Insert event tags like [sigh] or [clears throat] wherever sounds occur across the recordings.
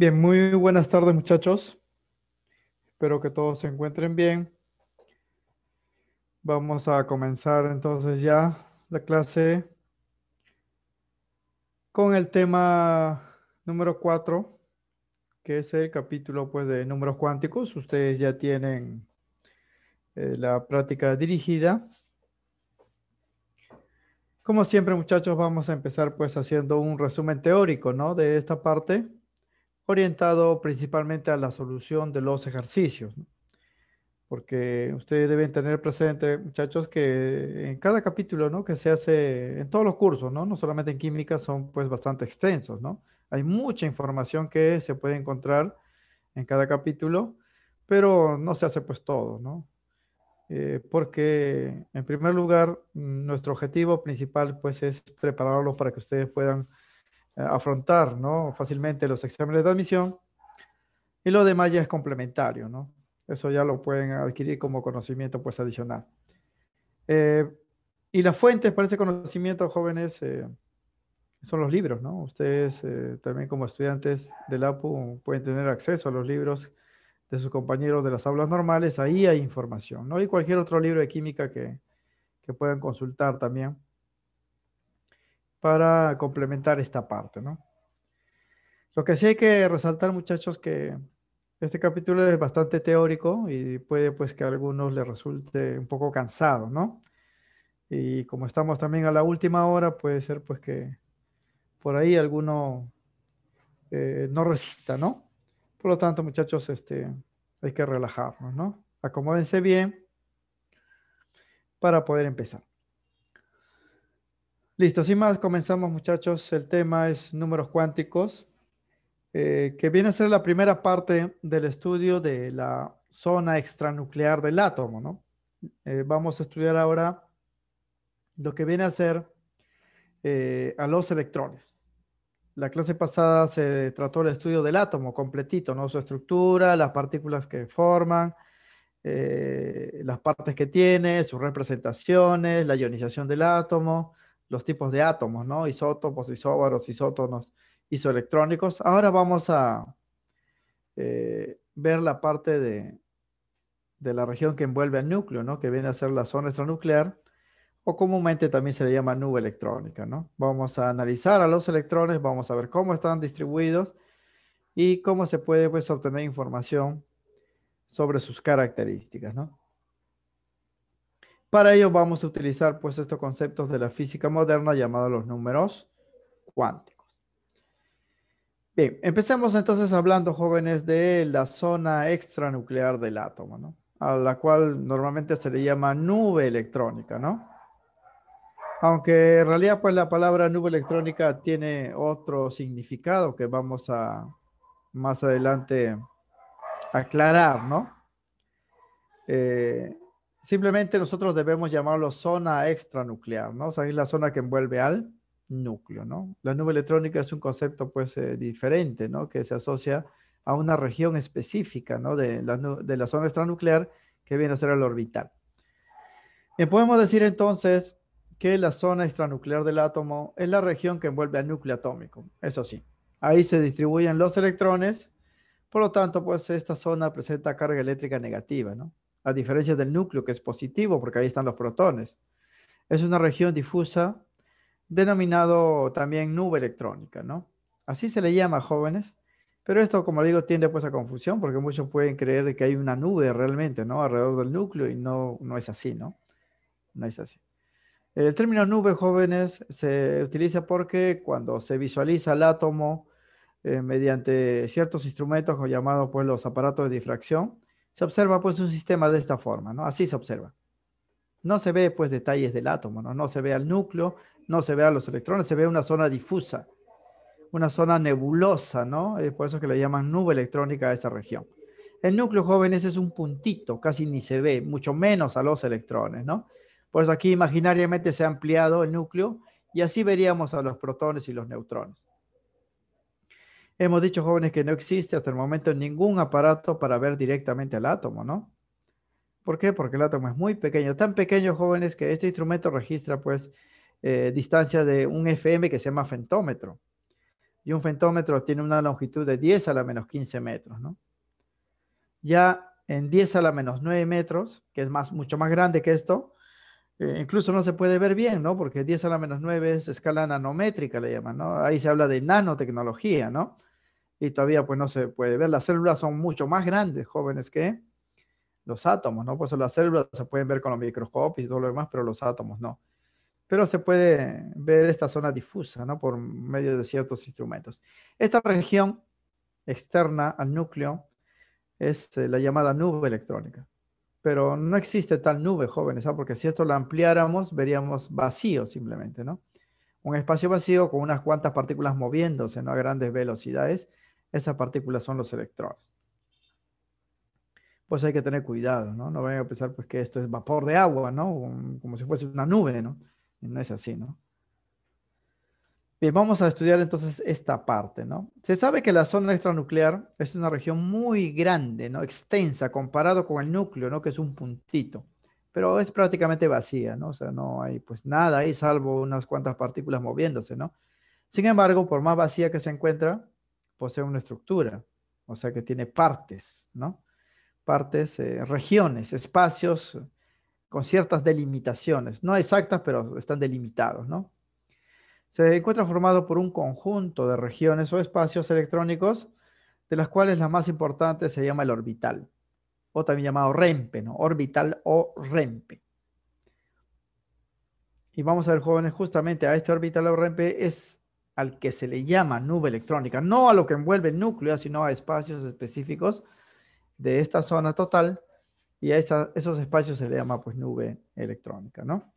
Bien, muy buenas tardes muchachos. Espero que todos se encuentren bien. Vamos a comenzar entonces ya la clase con el tema número 4, que es el capítulo pues, de números cuánticos. Ustedes ya tienen eh, la práctica dirigida. Como siempre muchachos, vamos a empezar pues haciendo un resumen teórico ¿no? de esta parte orientado principalmente a la solución de los ejercicios. Porque ustedes deben tener presente, muchachos, que en cada capítulo ¿no? que se hace, en todos los cursos, ¿no? no solamente en química, son pues bastante extensos. ¿no? Hay mucha información que se puede encontrar en cada capítulo, pero no se hace pues todo, ¿no? Eh, porque en primer lugar, nuestro objetivo principal pues es prepararlos para que ustedes puedan eh, afrontar ¿no? fácilmente los exámenes de admisión. Y lo demás ya es complementario, ¿no? Eso ya lo pueden adquirir como conocimiento pues adicional. Eh, y las fuentes para ese conocimiento, jóvenes, eh, son los libros, ¿no? Ustedes también como estudiantes del APU pueden tener acceso a los libros de sus compañeros de las aulas normales. Ahí hay información, ¿no? hay cualquier otro libro de química que, que puedan consultar también para complementar esta parte, ¿no? Lo que sí hay que resaltar, muchachos, que este capítulo es bastante teórico y puede pues que a algunos les resulte un poco cansado, ¿no? Y como estamos también a la última hora, puede ser pues que por ahí alguno eh, no resista, ¿no? Por lo tanto, muchachos, este, hay que relajarnos, ¿no? Acomódense bien para poder empezar. Listo, sin más, comenzamos muchachos. El tema es números cuánticos, eh, que viene a ser la primera parte del estudio de la zona extranuclear del átomo. Eh, vamos a estudiar ahora lo que viene a ser eh, a los electrones. La clase pasada se trató el estudio del átomo completito, su estructura, las partículas que forman, las partes que tiene, sus representaciones, la ionización del átomo, los tipos de átomos, ¿no? Isótopos, isóbaros, isótonos, isoelectrónicos. Ahora vamos a eh, ver la parte de, de, la región que envuelve al núcleo, ¿no? Que viene a ser la zona extranuclear o comúnmente también se le llama nube electrónica, ¿no? Vamos a analizar a los electrones, vamos a ver cómo están distribuidos y cómo se puede pues, obtener información sobre sus características, ¿no? Para ello vamos a utilizar pues estos conceptos de la física moderna llamados los números cuánticos. Bien, empecemos entonces hablando jóvenes de la zona extranuclear del átomo, ¿no? A la cual normalmente se le llama nube electrónica, ¿no? Aunque en realidad pues la palabra nube electrónica tiene otro significado que vamos a más adelante aclarar, ¿no? Eh, Simplemente nosotros debemos llamarlo zona extranuclear, ¿no? O sea, es la zona que envuelve al núcleo, ¿no? La nube electrónica es un concepto, pues, eh, diferente, ¿no? Que se asocia a una región específica, ¿no? De la, de la zona extranuclear que viene a ser el orbital. Bien, podemos decir entonces que la zona extranuclear del átomo es la región que envuelve al núcleo atómico, eso sí. Ahí se distribuyen los electrones, por lo tanto, pues esta zona presenta carga eléctrica negativa, ¿no? a diferencia del núcleo que es positivo porque ahí están los protones. Es una región difusa denominado también nube electrónica, ¿no? Así se le llama, jóvenes. Pero esto, como digo, tiende pues a confusión porque muchos pueden creer que hay una nube realmente, ¿no? Alrededor del núcleo y no, no es así, ¿no? No es así. El término nube, jóvenes, se utiliza porque cuando se visualiza el átomo eh, mediante ciertos instrumentos llamados pues los aparatos de difracción, se observa pues un sistema de esta forma, ¿no? Así se observa. No se ve pues detalles del átomo, ¿no? No se ve al núcleo, no se ve a los electrones, se ve una zona difusa, una zona nebulosa, ¿no? Eh, por eso que le llaman nube electrónica a esta región. El núcleo, ese es un puntito, casi ni se ve, mucho menos a los electrones, ¿no? Por eso aquí imaginariamente se ha ampliado el núcleo y así veríamos a los protones y los neutrones. Hemos dicho, jóvenes, que no existe hasta el momento ningún aparato para ver directamente el átomo, ¿no? ¿Por qué? Porque el átomo es muy pequeño, tan pequeño, jóvenes, que este instrumento registra, pues, eh, distancia de un FM que se llama fentómetro. Y un fentómetro tiene una longitud de 10 a la menos 15 metros, ¿no? Ya en 10 a la menos 9 metros, que es mucho más grande que esto, eh, incluso no se puede ver bien, ¿no? Porque 10 a la menos 9 es escala nanométrica, le llaman, ¿no? Ahí se habla de nanotecnología, ¿no? y todavía pues no se puede ver. Las células son mucho más grandes, jóvenes, que los átomos, ¿no? Por eso las células se pueden ver con los microscopios y todo lo demás, pero los átomos no. Pero se puede ver esta zona difusa, ¿no? Por medio de ciertos instrumentos. Esta región externa al núcleo es eh, la llamada nube electrónica. Pero no existe tal nube, jóvenes, ¿ah? porque si esto la ampliáramos, veríamos vacío simplemente, ¿no? Un espacio vacío con unas cuantas partículas moviéndose, ¿no? A grandes velocidades esas partículas son los electrones. Pues hay que tener cuidado, ¿no? No vayan a pensar pues, que esto es vapor de agua, ¿no? Como si fuese una nube, ¿no? no es así, ¿no? Bien, vamos a estudiar entonces esta parte, ¿no? Se sabe que la zona extranuclear es una región muy grande, ¿no? Extensa, comparado con el núcleo, ¿no? Que es un puntito, pero es prácticamente vacía, ¿no? O sea, no hay pues nada ahí, salvo unas cuantas partículas moviéndose, ¿no? Sin embargo, por más vacía que se encuentra, posee una estructura, o sea que tiene partes, ¿no? Partes, eh, regiones, espacios con ciertas delimitaciones, no exactas, pero están delimitados, ¿no? Se encuentra formado por un conjunto de regiones o espacios electrónicos, de las cuales la más importante se llama el orbital, o también llamado REMPE, ¿no? Orbital o REMPE. Y vamos a ver, jóvenes, justamente a este orbital o REMPE es al que se le llama nube electrónica, no a lo que envuelve el núcleo, sino a espacios específicos de esta zona total y a esos espacios se le llama pues nube electrónica, ¿no?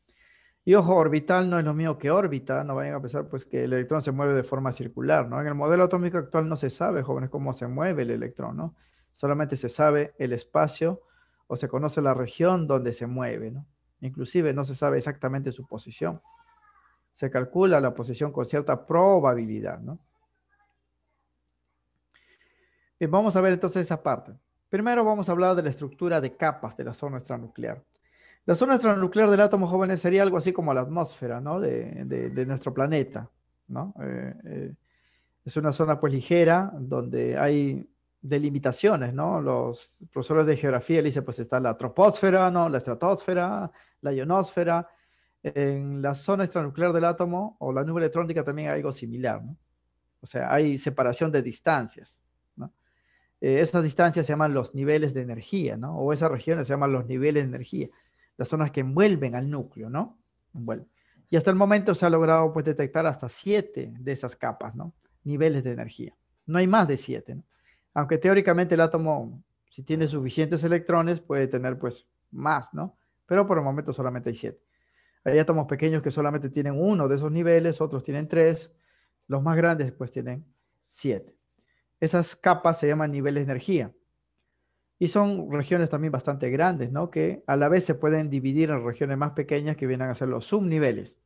Y ojo, orbital no es lo mío que órbita, no vayan a pensar pues que el electrón se mueve de forma circular, ¿no? En el modelo atómico actual no se sabe, jóvenes, cómo se mueve el electrón, ¿no? Solamente se sabe el espacio o se conoce la región donde se mueve, ¿no? Inclusive no se sabe exactamente su posición se calcula la posición con cierta probabilidad, ¿no? Bien, eh, vamos a ver entonces esa parte. Primero vamos a hablar de la estructura de capas de la zona extranuclear. La zona extranuclear del átomo joven sería algo así como la atmósfera, De, nuestro planeta, eh, eh, es una zona pues ligera donde hay delimitaciones, ¿no? Los profesores de geografía dicen pues está la troposfera, ¿no? La estratosfera, la ionosfera, en la zona extranuclear del átomo o la nube electrónica también hay algo similar, ¿no? O sea, hay separación de distancias, ¿no? Eh, esas distancias se llaman los niveles de energía, ¿no? O esas regiones se llaman los niveles de energía, las zonas que envuelven al núcleo, ¿no? Y hasta el momento se ha logrado pues, detectar hasta siete de esas capas, ¿no? Niveles de energía. No hay más de siete, ¿no? Aunque teóricamente el átomo, si tiene suficientes electrones, puede tener pues más, ¿no? Pero por el momento solamente hay siete. Hay átomos pequeños que solamente tienen uno de esos niveles, otros tienen tres, los más grandes pues tienen siete. Esas capas se llaman niveles de energía. Y son regiones también bastante grandes, ¿no? Que a la vez se pueden dividir en regiones más pequeñas que vienen a ser los subniveles.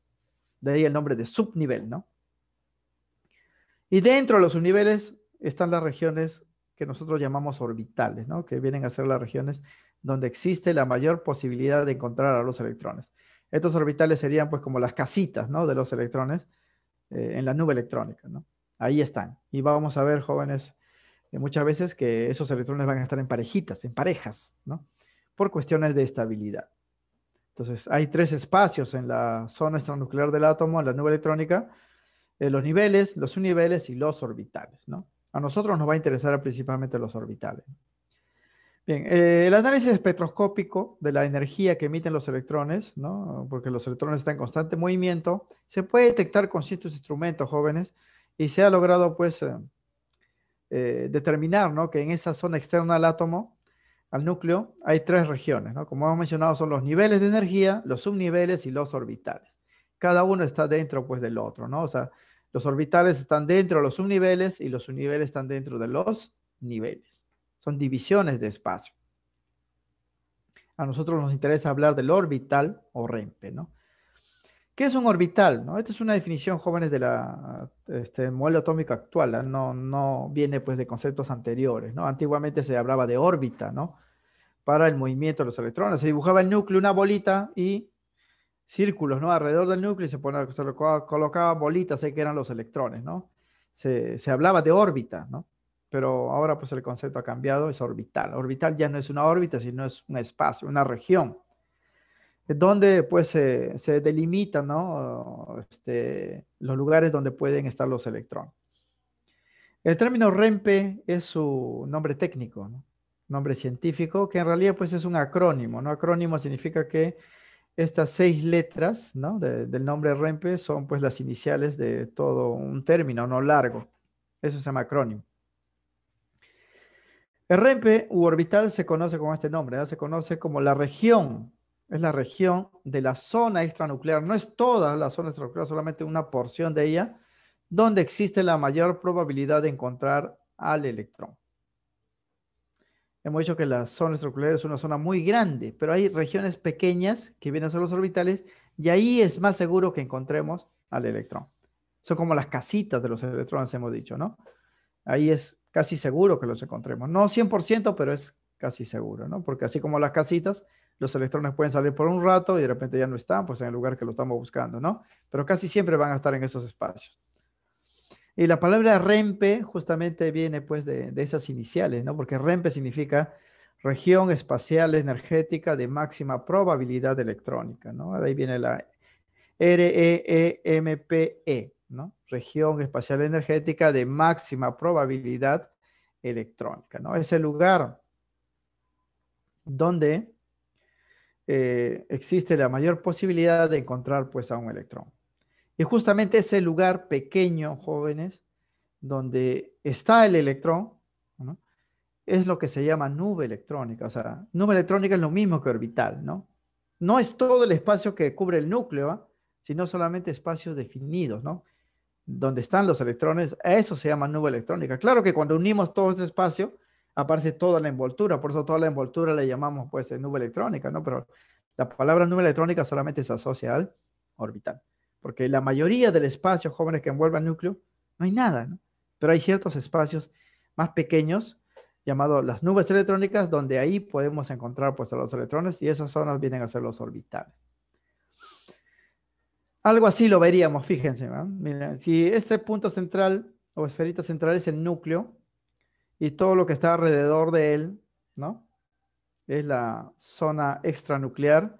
De ahí el nombre de subnivel, ¿no? Y dentro de los subniveles están las regiones que nosotros llamamos orbitales, ¿no? Que vienen a ser las regiones donde existe la mayor posibilidad de encontrar a los electrones. Estos orbitales serían pues como las casitas, ¿no? De los electrones eh, en la nube electrónica, ¿no? Ahí están. Y vamos a ver, jóvenes, eh, muchas veces que esos electrones van a estar en parejitas, en parejas, ¿no? Por cuestiones de estabilidad. Entonces, hay tres espacios en la zona extranuclear del átomo, en la nube electrónica, eh, los niveles, los univeles y los orbitales, A nosotros nos va a interesar principalmente los orbitales. Bien, eh, el análisis espectroscópico de la energía que emiten los electrones, ¿no? porque los electrones están en constante movimiento, se puede detectar con ciertos instrumentos jóvenes y se ha logrado pues eh, eh, determinar que en esa zona externa al átomo, al núcleo, hay tres regiones. Como hemos mencionado son los niveles de energía, los subniveles y los orbitales. Cada uno está dentro pues del otro, ¿no? O sea, los orbitales están dentro de los subniveles y los subniveles están dentro de los niveles son divisiones de espacio. A nosotros nos interesa hablar del orbital o REMPE, ¿no? ¿Qué es un orbital? ¿no? Esta es una definición, jóvenes, del de este, modelo atómico actual, ¿ah? no, no, viene pues de conceptos anteriores, ¿no? Antiguamente se hablaba de órbita, ¿no? Para el movimiento de los electrones. Se dibujaba el núcleo, una bolita y círculos, ¿no? Alrededor del núcleo y se, colocaba bolitas, sé que eran los electrones, ¿no? Se, se hablaba de órbita, ¿no? pero ahora pues el concepto ha cambiado, es orbital. Orbital ya no es una órbita, sino es un espacio, una región, eh, donde pues se, delimitan este, los lugares donde pueden estar los electrones. El término REMPE es su nombre técnico, nombre científico, que en realidad pues es un acrónimo, ¿no? Acrónimo significa que estas seis letras, del nombre REMPE son pues las iniciales de todo un término, no largo. Eso se llama acrónimo. RMP u orbital se conoce con este nombre, ¿eh? se conoce como la región, es la región de la zona extranuclear, no es toda la zona extranuclear, solamente una porción de ella, donde existe la mayor probabilidad de encontrar al electrón. Hemos dicho que la zona extranuclear es una zona muy grande, pero hay regiones pequeñas que vienen a ser los orbitales y ahí es más seguro que encontremos al electrón. Son como las casitas de los electrones, hemos dicho, ¿no? Ahí es casi seguro que los encontremos. No 100%, pero es casi seguro, ¿no? Porque así como las casitas, los electrones pueden salir por un rato y de repente ya no están, pues en el lugar que lo estamos buscando, ¿no? Pero casi siempre van a estar en esos espacios. Y la palabra REMPE justamente viene pues de, esas iniciales, ¿no? Porque REMPE significa región espacial energética de máxima probabilidad electrónica, ¿no? ahí viene la R-E-E-M-P-E. e m p e ¿no? Región espacial energética de máxima probabilidad electrónica, ¿no? Es el lugar donde eh, existe la mayor posibilidad de encontrar pues a un electrón. Y justamente ese lugar pequeño, jóvenes, donde está el electrón, es lo que se llama nube electrónica. O sea, nube electrónica es lo mismo que orbital, ¿no? No es todo el espacio que cubre el núcleo, ¿ah? sino solamente espacios definidos, ¿no? donde están los electrones, a eso se llama nube electrónica. Claro que cuando unimos todo ese espacio, aparece toda la envoltura, por eso toda la envoltura le llamamos pues eh, nube electrónica, ¿no? Pero la palabra nube electrónica solamente se asocia al orbital, porque la mayoría del espacio, jóvenes, que envuelve al núcleo, no hay nada, ¿no? Pero hay ciertos espacios más pequeños, llamados las nubes electrónicas, donde ahí podemos encontrar pues a los electrones y esas zonas vienen a ser los orbitales. Algo así lo veríamos, fíjense. si este punto central o esferita central es el núcleo y todo lo que está alrededor de él, ¿no? Es la zona extranuclear.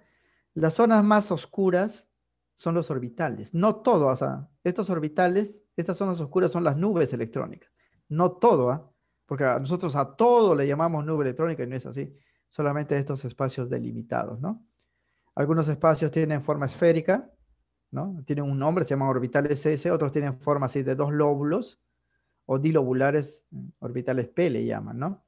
Las zonas más oscuras son los orbitales. No todo, o sea, estos orbitales, estas zonas oscuras son las nubes electrónicas. No todo, ¿ah? porque nosotros a todo le llamamos nube electrónica y no es así. Solamente estos espacios delimitados, ¿no? Algunos espacios tienen forma esférica, ¿no? Tienen un nombre, se llaman orbitales S, otros tienen forma así de dos lóbulos o dilobulares, mm, orbitales P le llaman, ¿no?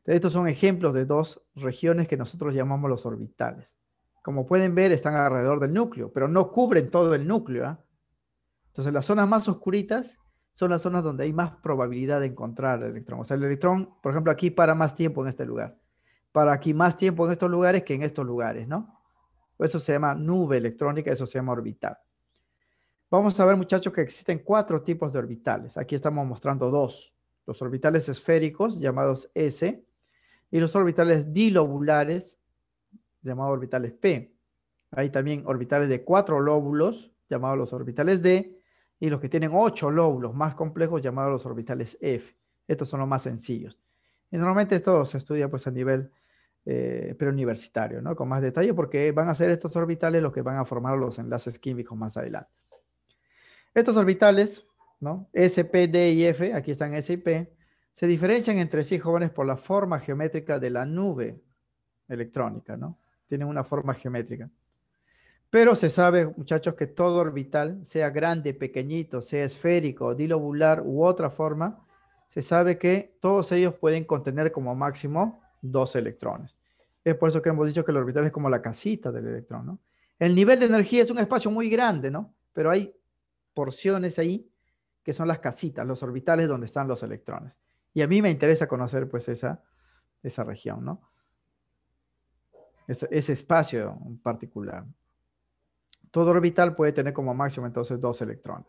Entonces, estos son ejemplos de dos regiones que nosotros llamamos los orbitales. Como pueden ver, están alrededor del núcleo, pero no cubren todo el núcleo. ¿ah? Entonces, las zonas más oscuritas son las zonas donde hay más probabilidad de encontrar el electrón. O sea, el electrón, por ejemplo, aquí para más tiempo en este lugar. Para aquí más tiempo en estos lugares que en estos lugares, ¿no? Eso se llama nube electrónica, eso se llama orbital. Vamos a ver, muchachos, que existen cuatro tipos de orbitales. Aquí estamos mostrando dos. Los orbitales esféricos, llamados S, y los orbitales dilobulares, llamados orbitales P. Hay también orbitales de cuatro lóbulos, llamados los orbitales D, y los que tienen ocho lóbulos más complejos, llamados los orbitales F. Estos son los más sencillos. Y normalmente esto se estudia pues a nivel eh, pero universitario, ¿no? Con más detalle, porque van a ser estos orbitales los que van a formar los enlaces químicos más adelante. Estos orbitales, ¿no? S, D y F, aquí están S y P, se diferencian entre sí, jóvenes, por la forma geométrica de la nube electrónica, ¿no? Tienen una forma geométrica. Pero se sabe, muchachos, que todo orbital, sea grande, pequeñito, sea esférico, dilobular u otra forma, se sabe que todos ellos pueden contener como máximo dos electrones. Es por eso que hemos dicho que el orbital es como la casita del electrón, ¿no? El nivel de energía es un espacio muy grande, ¿no? Pero hay porciones ahí que son las casitas, los orbitales donde están los electrones. Y a mí me interesa conocer pues esa, esa región, ¿no? Ese, espacio en particular. Todo orbital puede tener como máximo entonces dos electrones.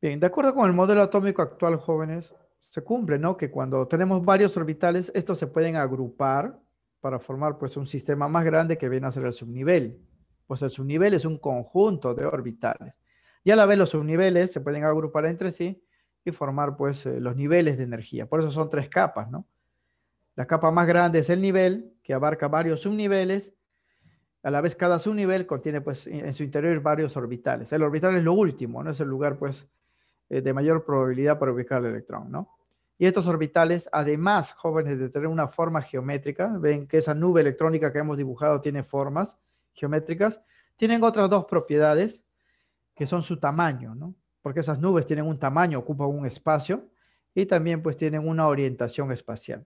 Bien, de acuerdo con el modelo atómico actual, jóvenes, se cumple, ¿no? Que cuando tenemos varios orbitales, estos se pueden agrupar para formar pues un sistema más grande que viene a ser el subnivel. Pues el subnivel es un conjunto de orbitales. Y a la vez los subniveles se pueden agrupar entre sí y formar pues eh, los niveles de energía. Por eso son tres capas, ¿no? La capa más grande es el nivel, que abarca varios subniveles. A la vez cada subnivel contiene pues en su interior varios orbitales. El orbital es lo último, ¿no? Es el lugar pues eh, de mayor probabilidad para ubicar el electrón, ¿no? Y estos orbitales, además, jóvenes, de tener una forma geométrica, ven que esa nube electrónica que hemos dibujado tiene formas geométricas, tienen otras dos propiedades que son su tamaño, ¿no? Porque esas nubes tienen un tamaño, ocupan un espacio y también pues tienen una orientación espacial.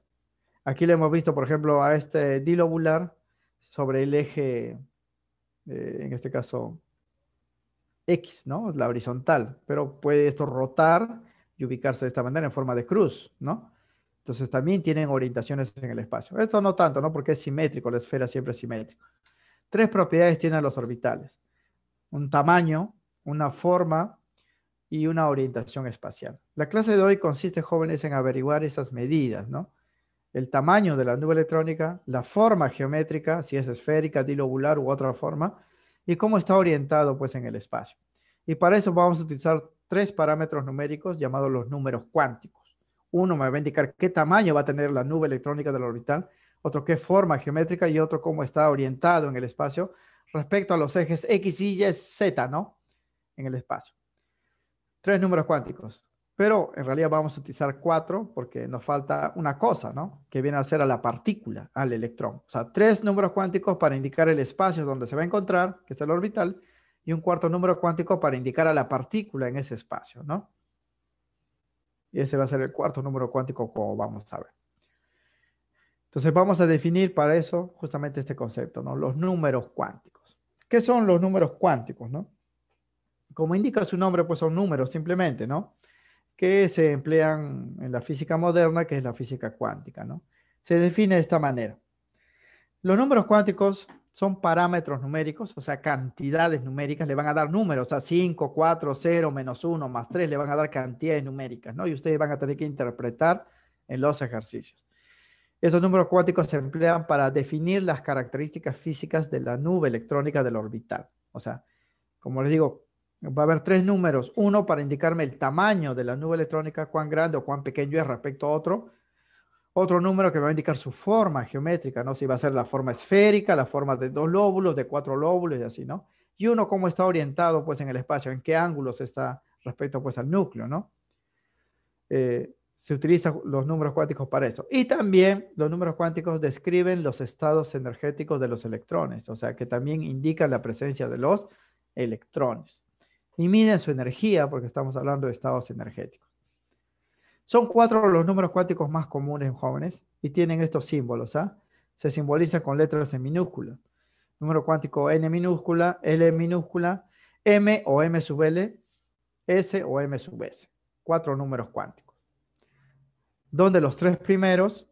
Aquí le hemos visto, por ejemplo, a este dilobular sobre el eje, eh, en este caso, X, ¿no? La horizontal, pero puede esto rotar y ubicarse de esta manera en forma de cruz, ¿no? Entonces también tienen orientaciones en el espacio. Esto no tanto, ¿no? Porque es simétrico, la esfera siempre es simétrica. Tres propiedades tienen los orbitales. Un tamaño, una forma y una orientación espacial. La clase de hoy consiste, jóvenes, en averiguar esas medidas, ¿no? El tamaño de la nube electrónica, la forma geométrica, si es esférica, dilobular u otra forma, y cómo está orientado, pues, en el espacio. Y para eso vamos a utilizar tres parámetros numéricos llamados los números cuánticos. Uno me va a indicar qué tamaño va a tener la nube electrónica del orbital, otro qué forma geométrica y otro cómo está orientado en el espacio respecto a los ejes X, Y, Z, ¿no? En el espacio. Tres números cuánticos. Pero en realidad vamos a utilizar cuatro porque nos falta una cosa, ¿no? Que viene a ser a la partícula, al electrón. O sea, tres números cuánticos para indicar el espacio donde se va a encontrar, que es el orbital, y un cuarto número cuántico para indicar a la partícula en ese espacio, ¿no? Y ese va a ser el cuarto número cuántico como vamos a ver. Entonces vamos a definir para eso justamente este concepto, ¿no? Los números cuánticos. ¿Qué son los números cuánticos, no? Como indica su nombre, pues son números simplemente, ¿no? Que se emplean en la física moderna, que es la física cuántica, ¿no? Se define de esta manera. Los números cuánticos son parámetros numéricos, o sea, cantidades numéricas, le van a dar números, o sea, 5, 4, 0, menos 1, más 3, le van a dar cantidades numéricas, ¿no? Y ustedes van a tener que interpretar en los ejercicios. Esos números cuánticos se emplean para definir las características físicas de la nube electrónica del orbital. O sea, como les digo, va a haber tres números. Uno para indicarme el tamaño de la nube electrónica, cuán grande o cuán pequeño es respecto a otro. Otro número que va a indicar su forma geométrica, ¿no? Si va a ser la forma esférica, la forma de dos lóbulos, de cuatro lóbulos y así, ¿no? Y uno cómo está orientado, pues, en el espacio, en qué ángulos está respecto, pues, al núcleo, ¿no? Eh, se utilizan los números cuánticos para eso. Y también los números cuánticos describen los estados energéticos de los electrones, o sea, que también indican la presencia de los electrones. Y miden su energía, porque estamos hablando de estados energéticos. Son cuatro los números cuánticos más comunes en jóvenes y tienen estos símbolos. ¿ah? Se simboliza con letras en minúscula. Número cuántico N minúscula, L minúscula, M o M sub L, S o M sub S. Cuatro números cuánticos. Donde los tres primeros,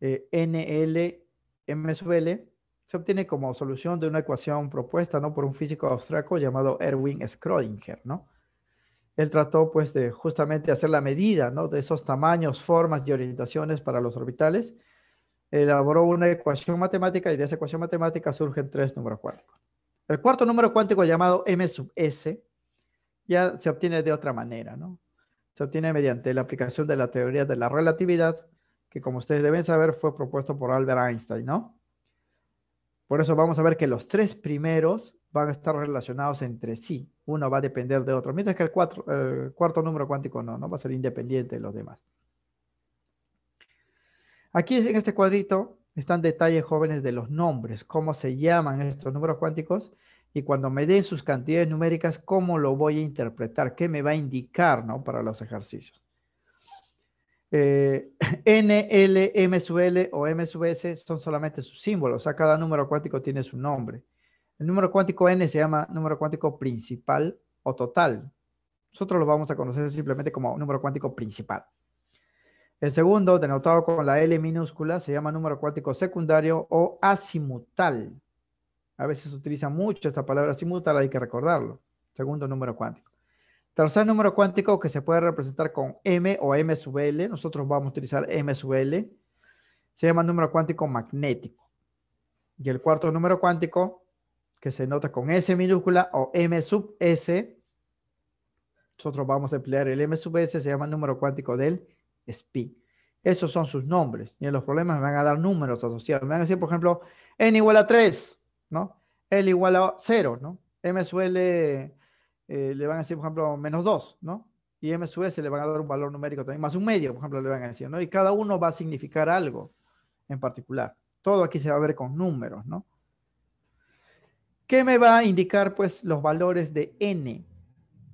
eh, N, L, M sub L, se obtiene como solución de una ecuación propuesta ¿no? por un físico abstracto llamado Erwin Schrödinger, ¿no? él trató pues de justamente hacer la medida ¿no? de esos tamaños, formas y orientaciones para los orbitales, elaboró una ecuación matemática y de esa ecuación matemática surgen tres números cuánticos. El cuarto número cuántico llamado M sub S ya se obtiene de otra manera, ¿no? Se obtiene mediante la aplicación de la teoría de la relatividad, que como ustedes deben saber fue propuesto por Albert Einstein, ¿no? Por eso vamos a ver que los tres primeros van a estar relacionados entre sí. Uno va a depender de otro, mientras que el, cuarto número cuántico no, no va a ser independiente de los demás. Aquí en este cuadrito están detalles jóvenes de los nombres, cómo se llaman estos números cuánticos y cuando me den sus cantidades numéricas, cómo lo voy a interpretar, qué me va a indicar ¿no? para los ejercicios. Eh, [laughs] N, L, M sub L o M sub S son solamente sus símbolos, o sea, cada número cuántico tiene su nombre. El número cuántico n se llama número cuántico principal o total. Nosotros lo vamos a conocer simplemente como número cuántico principal. El segundo, denotado con la L minúscula, se llama número cuántico secundario o asimutal. A veces se utiliza mucho esta palabra asimutal, hay que recordarlo. Segundo número cuántico. Tercer número cuántico que se puede representar con M o M sub L. Nosotros vamos a utilizar M sub L. Se llama número cuántico magnético. Y el cuarto número cuántico que se nota con S minúscula o M sub S. Nosotros vamos a emplear el M sub S, se llama el número cuántico del spin. Esos son sus nombres. Y en los problemas me van a dar números asociados. Me van a decir, por ejemplo, N igual a 3, ¿no? L igual a 0, ¿no? M sub L eh, le van a decir, por ejemplo, menos 2, ¿no? Y M sub S le van a dar un valor numérico también, más un medio, por ejemplo, le van a decir, ¿no? Y cada uno va a significar algo en particular. Todo aquí se va a ver con números, ¿no? ¿Qué me va a indicar pues los valores de n.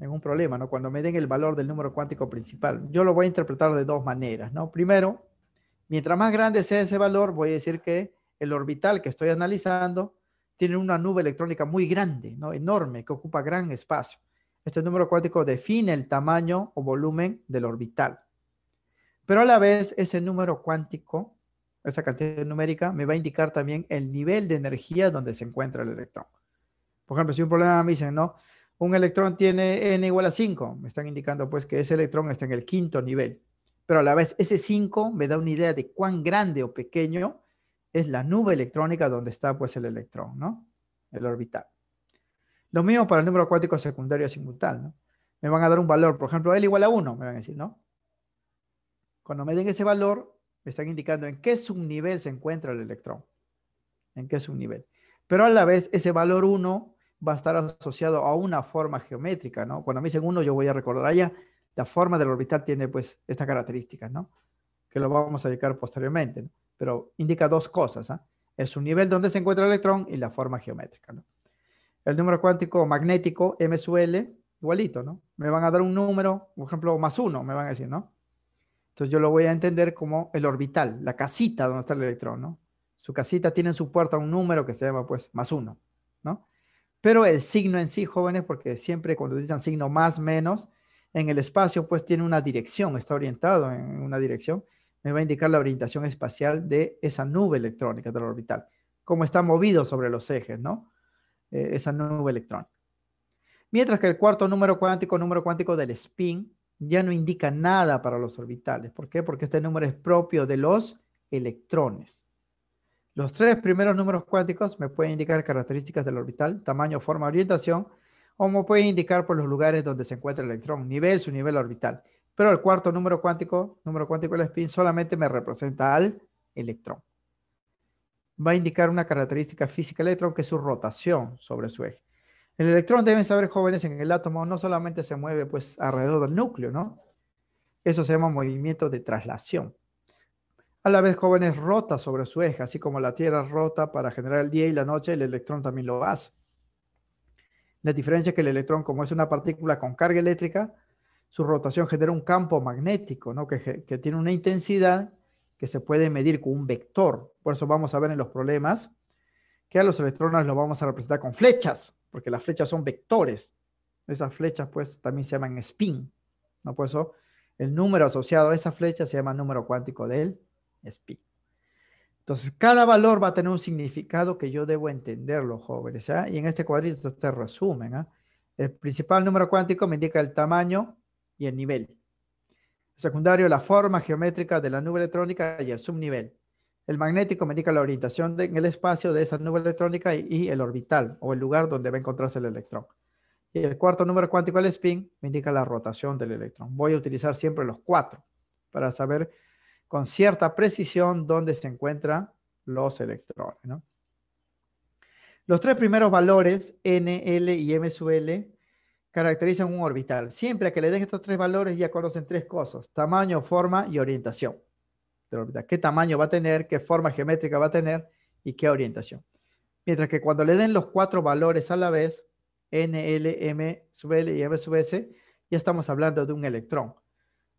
en un problema, ¿no? Cuando me den el valor del número cuántico principal. Yo lo voy a interpretar de dos maneras, Primero, mientras más grande sea ese valor, voy a decir que el orbital que estoy analizando tiene una nube electrónica muy grande, ¿no? Enorme, que ocupa gran espacio. Este número cuántico define el tamaño o volumen del orbital. Pero a la vez, ese número cuántico, esa cantidad numérica, me va a indicar también el nivel de energía donde se encuentra el electrón. Por ejemplo, si un problema me dicen, ¿no? Un electrón tiene n igual a 5. Me están indicando pues que ese electrón está en el quinto nivel. Pero a la vez ese 5 me da una idea de cuán grande o pequeño es la nube electrónica donde está pues el electrón, ¿no? El orbital. Lo mismo para el número acuático secundario simultáneo. ¿no? Me van a dar un valor, por ejemplo, L igual a 1, me van a decir, ¿no? Cuando me den ese valor, me están indicando en qué subnivel se encuentra el electrón. En qué subnivel. Pero a la vez, ese valor 1 va a estar asociado a una forma geométrica, ¿no? Cuando me dicen uno, yo voy a recordar allá, la forma del orbital tiene pues estas características, ¿no? Que lo vamos a dedicar posteriormente, ¿no? Pero indica dos cosas, ¿ah? Es un nivel donde se encuentra el electrón y la forma geométrica, ¿no? El número cuántico magnético, M sub L, igualito, ¿no? Me van a dar un número, por ejemplo, más uno, me van a decir, ¿no? Entonces yo lo voy a entender como el orbital, la casita donde está el electrón, ¿no? Su casita tiene en su puerta un número que se llama pues más uno, ¿no? Pero el signo en sí, jóvenes, porque siempre cuando dicen signo más, menos, en el espacio, pues tiene una dirección, está orientado en una dirección, me va a indicar la orientación espacial de esa nube electrónica del orbital, cómo está movido sobre los ejes, ¿no? Eh, esa nube electrónica. Mientras que el cuarto número cuántico, número cuántico del spin, ya no indica nada para los orbitales. ¿Por qué? Porque este número es propio de los electrones. Los tres primeros números cuánticos me pueden indicar características del orbital, tamaño, forma, orientación, o me pueden indicar por los lugares donde se encuentra el electrón, nivel, su nivel orbital. Pero el cuarto número cuántico, número cuántico del spin, solamente me representa al electrón. Va a indicar una característica física del electrón que es su rotación sobre su eje. El electrón, deben saber jóvenes, en el átomo no solamente se mueve pues alrededor del núcleo, ¿no? Eso se llama movimiento de traslación a la vez jóvenes rota sobre su eje, así como la Tierra rota para generar el día y la noche, el electrón también lo hace. La diferencia es que el electrón, como es una partícula con carga eléctrica, su rotación genera un campo magnético, ¿no? que, tiene una intensidad que se puede medir con un vector. Por eso vamos a ver en los problemas que a los electrones los vamos a representar con flechas, porque las flechas son vectores. Esas flechas pues también se llaman spin, ¿no? Por eso el número asociado a esa flecha se llama número cuántico de él spin Entonces, cada valor va a tener un significado que yo debo los jóvenes. ¿ah? Y en este cuadrito te este resumen. ¿ah? El principal número cuántico me indica el tamaño y el nivel. El secundario, la forma geométrica de la nube electrónica y el subnivel. El magnético me indica la orientación en el espacio de esa nube electrónica y, y, el orbital o el lugar donde va a encontrarse el electrón. Y el cuarto número cuántico, el spin, me indica la rotación del electrón. Voy a utilizar siempre los cuatro para saber con cierta precisión dónde se encuentran los electrones. Los tres primeros valores, N, L y M sub L, caracterizan un orbital. Siempre que le den estos tres valores ya conocen tres cosas, tamaño, forma y orientación del ¿Qué tamaño va a tener? ¿Qué forma geométrica va a tener? ¿Y qué orientación? Mientras que cuando le den los cuatro valores a la vez, N, L, M sub L y M sub S, ya estamos hablando de un electrón.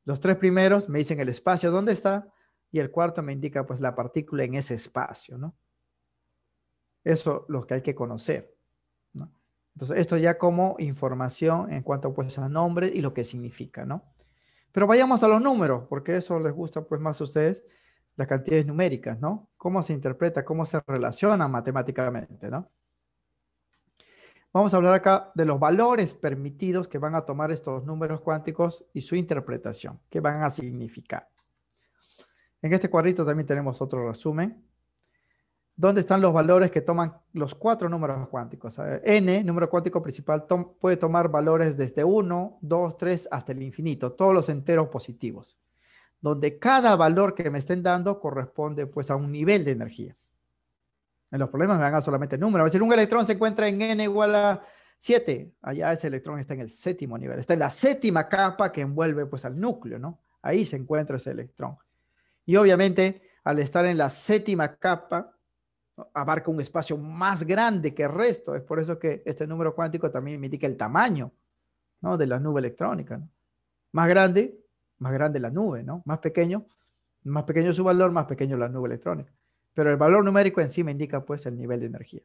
Los tres primeros me dicen el espacio dónde está y el cuarto me indica pues la partícula en ese espacio, ¿no? Eso es lo que hay que conocer. Entonces, esto ya como información en cuanto pues a nombres y lo que significa, ¿no? Pero vayamos a los números, porque eso les gusta pues más a ustedes, las cantidades numéricas, ¿no? Cómo se interpreta, cómo se relaciona matemáticamente, ¿no? Vamos a hablar acá de los valores permitidos que van a tomar estos números cuánticos y su interpretación, qué van a significar. En este cuadrito también tenemos otro resumen. ¿Dónde están los valores que toman los cuatro números cuánticos? N, número cuántico principal, puede tomar valores desde 1, 2, 3 hasta el infinito, todos los enteros positivos, donde cada valor que me estén dando corresponde pues a un nivel de energía. En los problemas me van solamente números. A un electrón se encuentra en n igual a 7. Allá ese electrón está en el séptimo nivel. Está en la séptima capa que envuelve pues al núcleo, ¿no? Ahí se encuentra ese electrón. Y obviamente, al estar en la séptima capa, abarca un espacio más grande que el resto. Es por eso que este número cuántico también me indica el tamaño ¿no? de la nube electrónica. Más grande, más grande la nube, ¿no? Más pequeño, más pequeño su valor, más pequeño la nube electrónica pero el valor numérico en sí me indica pues el nivel de energía.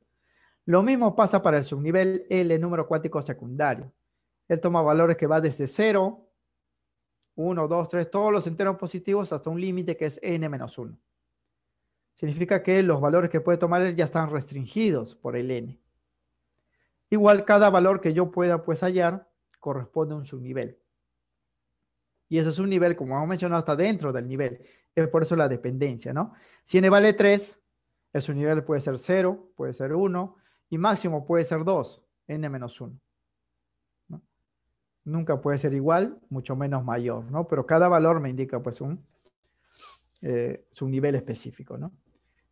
Lo mismo pasa para el subnivel L, número cuántico secundario. Él toma valores que va desde 0, 1, 2, 3, todos los enteros positivos hasta un límite que es n-1. Significa que los valores que puede tomar él ya están restringidos por el n. Igual cada valor que yo pueda pues hallar corresponde a un subnivel. Y ese subnivel, como hemos mencionado, está dentro del nivel. Es por eso la dependencia, ¿no? Si n vale 3, su nivel puede ser 0, puede ser 1 y máximo puede ser 2, n menos 1. Nunca puede ser igual, mucho menos mayor, ¿no? Pero cada valor me indica pues un eh, nivel específico, ¿no?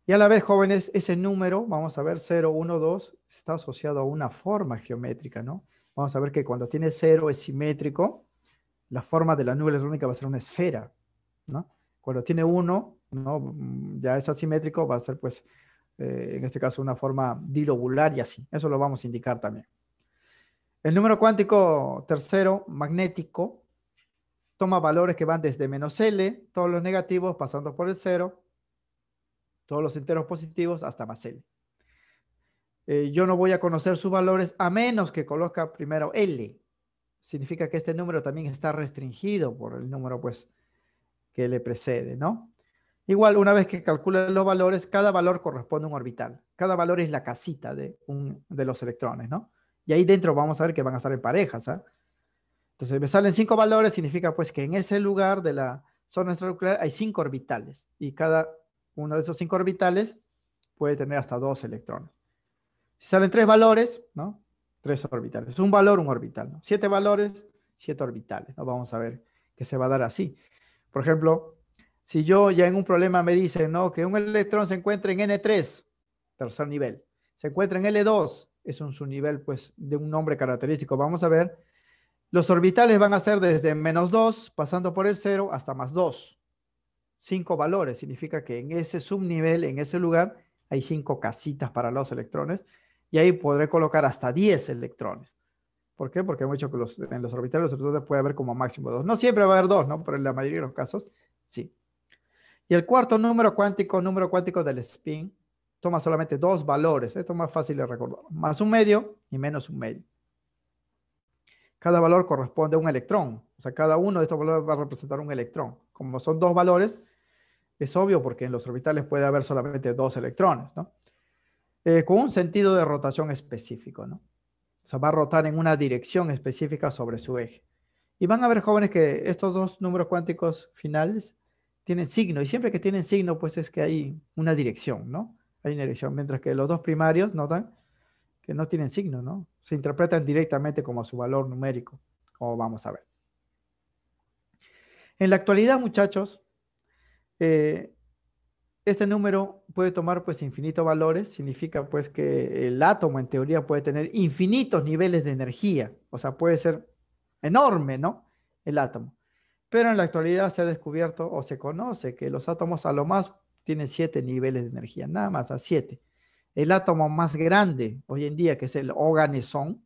Y a la vez, jóvenes, ese número, vamos a ver, 0, 1, 2, está asociado a una forma geométrica, ¿no? Vamos a ver que cuando tiene 0 es simétrico, la forma de la nube electrónica va a ser una esfera, ¿no? Cuando tiene uno, ¿no? Mm, ya es asimétrico, va a ser pues, eh, en este caso, una forma dilobular y así. Eso lo vamos a indicar también. El número cuántico tercero, magnético, toma valores que van desde menos L, todos los negativos pasando por el cero, todos los enteros positivos hasta más L. Eh, yo no voy a conocer sus valores a menos que coloca primero L. Significa que este número también está restringido por el número pues que le precede, ¿no? Igual, una vez que calcula los valores, cada valor corresponde a un orbital. Cada valor es la casita de, un, de los electrones, ¿no? Y ahí dentro vamos a ver que van a estar en parejas, ¿ah? Entonces me salen cinco valores, significa pues que en ese lugar de la zona nuclear hay cinco orbitales y cada uno de esos cinco orbitales puede tener hasta dos electrones. Si salen tres valores, ¿no? Tres orbitales. Un valor, un orbital. ¿no? Siete valores, siete orbitales. ¿no? Vamos a ver que se va a dar así. Por ejemplo, si yo ya en un problema me dicen, ¿no? Que un electrón se encuentra en N3, tercer nivel, se encuentra en L2, es un subnivel, pues, de un nombre característico. Vamos a ver. Los orbitales van a ser desde menos 2, pasando por el 0, hasta más 2. Cinco valores, significa que en ese subnivel, en ese lugar, hay cinco casitas para los electrones, y ahí podré colocar hasta 10 electrones. ¿Por qué? Porque hemos dicho que en los orbitales los puede haber como máximo dos. No siempre va a haber dos, ¿no? Pero en la mayoría de los casos, sí. Y el cuarto número cuántico, número cuántico del spin, toma solamente dos valores. Esto es más fácil de recordar. Más un medio y menos un medio. Cada valor corresponde a un electrón. O sea, cada uno de estos valores va a representar un electrón. Como son dos valores, es obvio porque en los orbitales puede haber solamente dos electrones, ¿no? Eh, con un sentido de rotación específico, ¿no? O sea, va a rotar en una dirección específica sobre su eje. Y van a ver jóvenes que estos dos números cuánticos finales tienen signo. Y siempre que tienen signo, pues es que hay una dirección, ¿no? Hay una dirección. Mientras que los dos primarios, notan, que no tienen signo, ¿no? Se interpretan directamente como su valor numérico, como vamos a ver. En la actualidad, muchachos, eh, este número puede tomar pues infinitos valores, significa pues que el átomo en teoría puede tener infinitos niveles de energía, o sea, puede ser enorme, ¿no? El átomo. Pero en la actualidad se ha descubierto o se conoce que los átomos a lo más tienen siete niveles de energía, nada más a siete. El átomo más grande hoy en día, que es el Oganesón,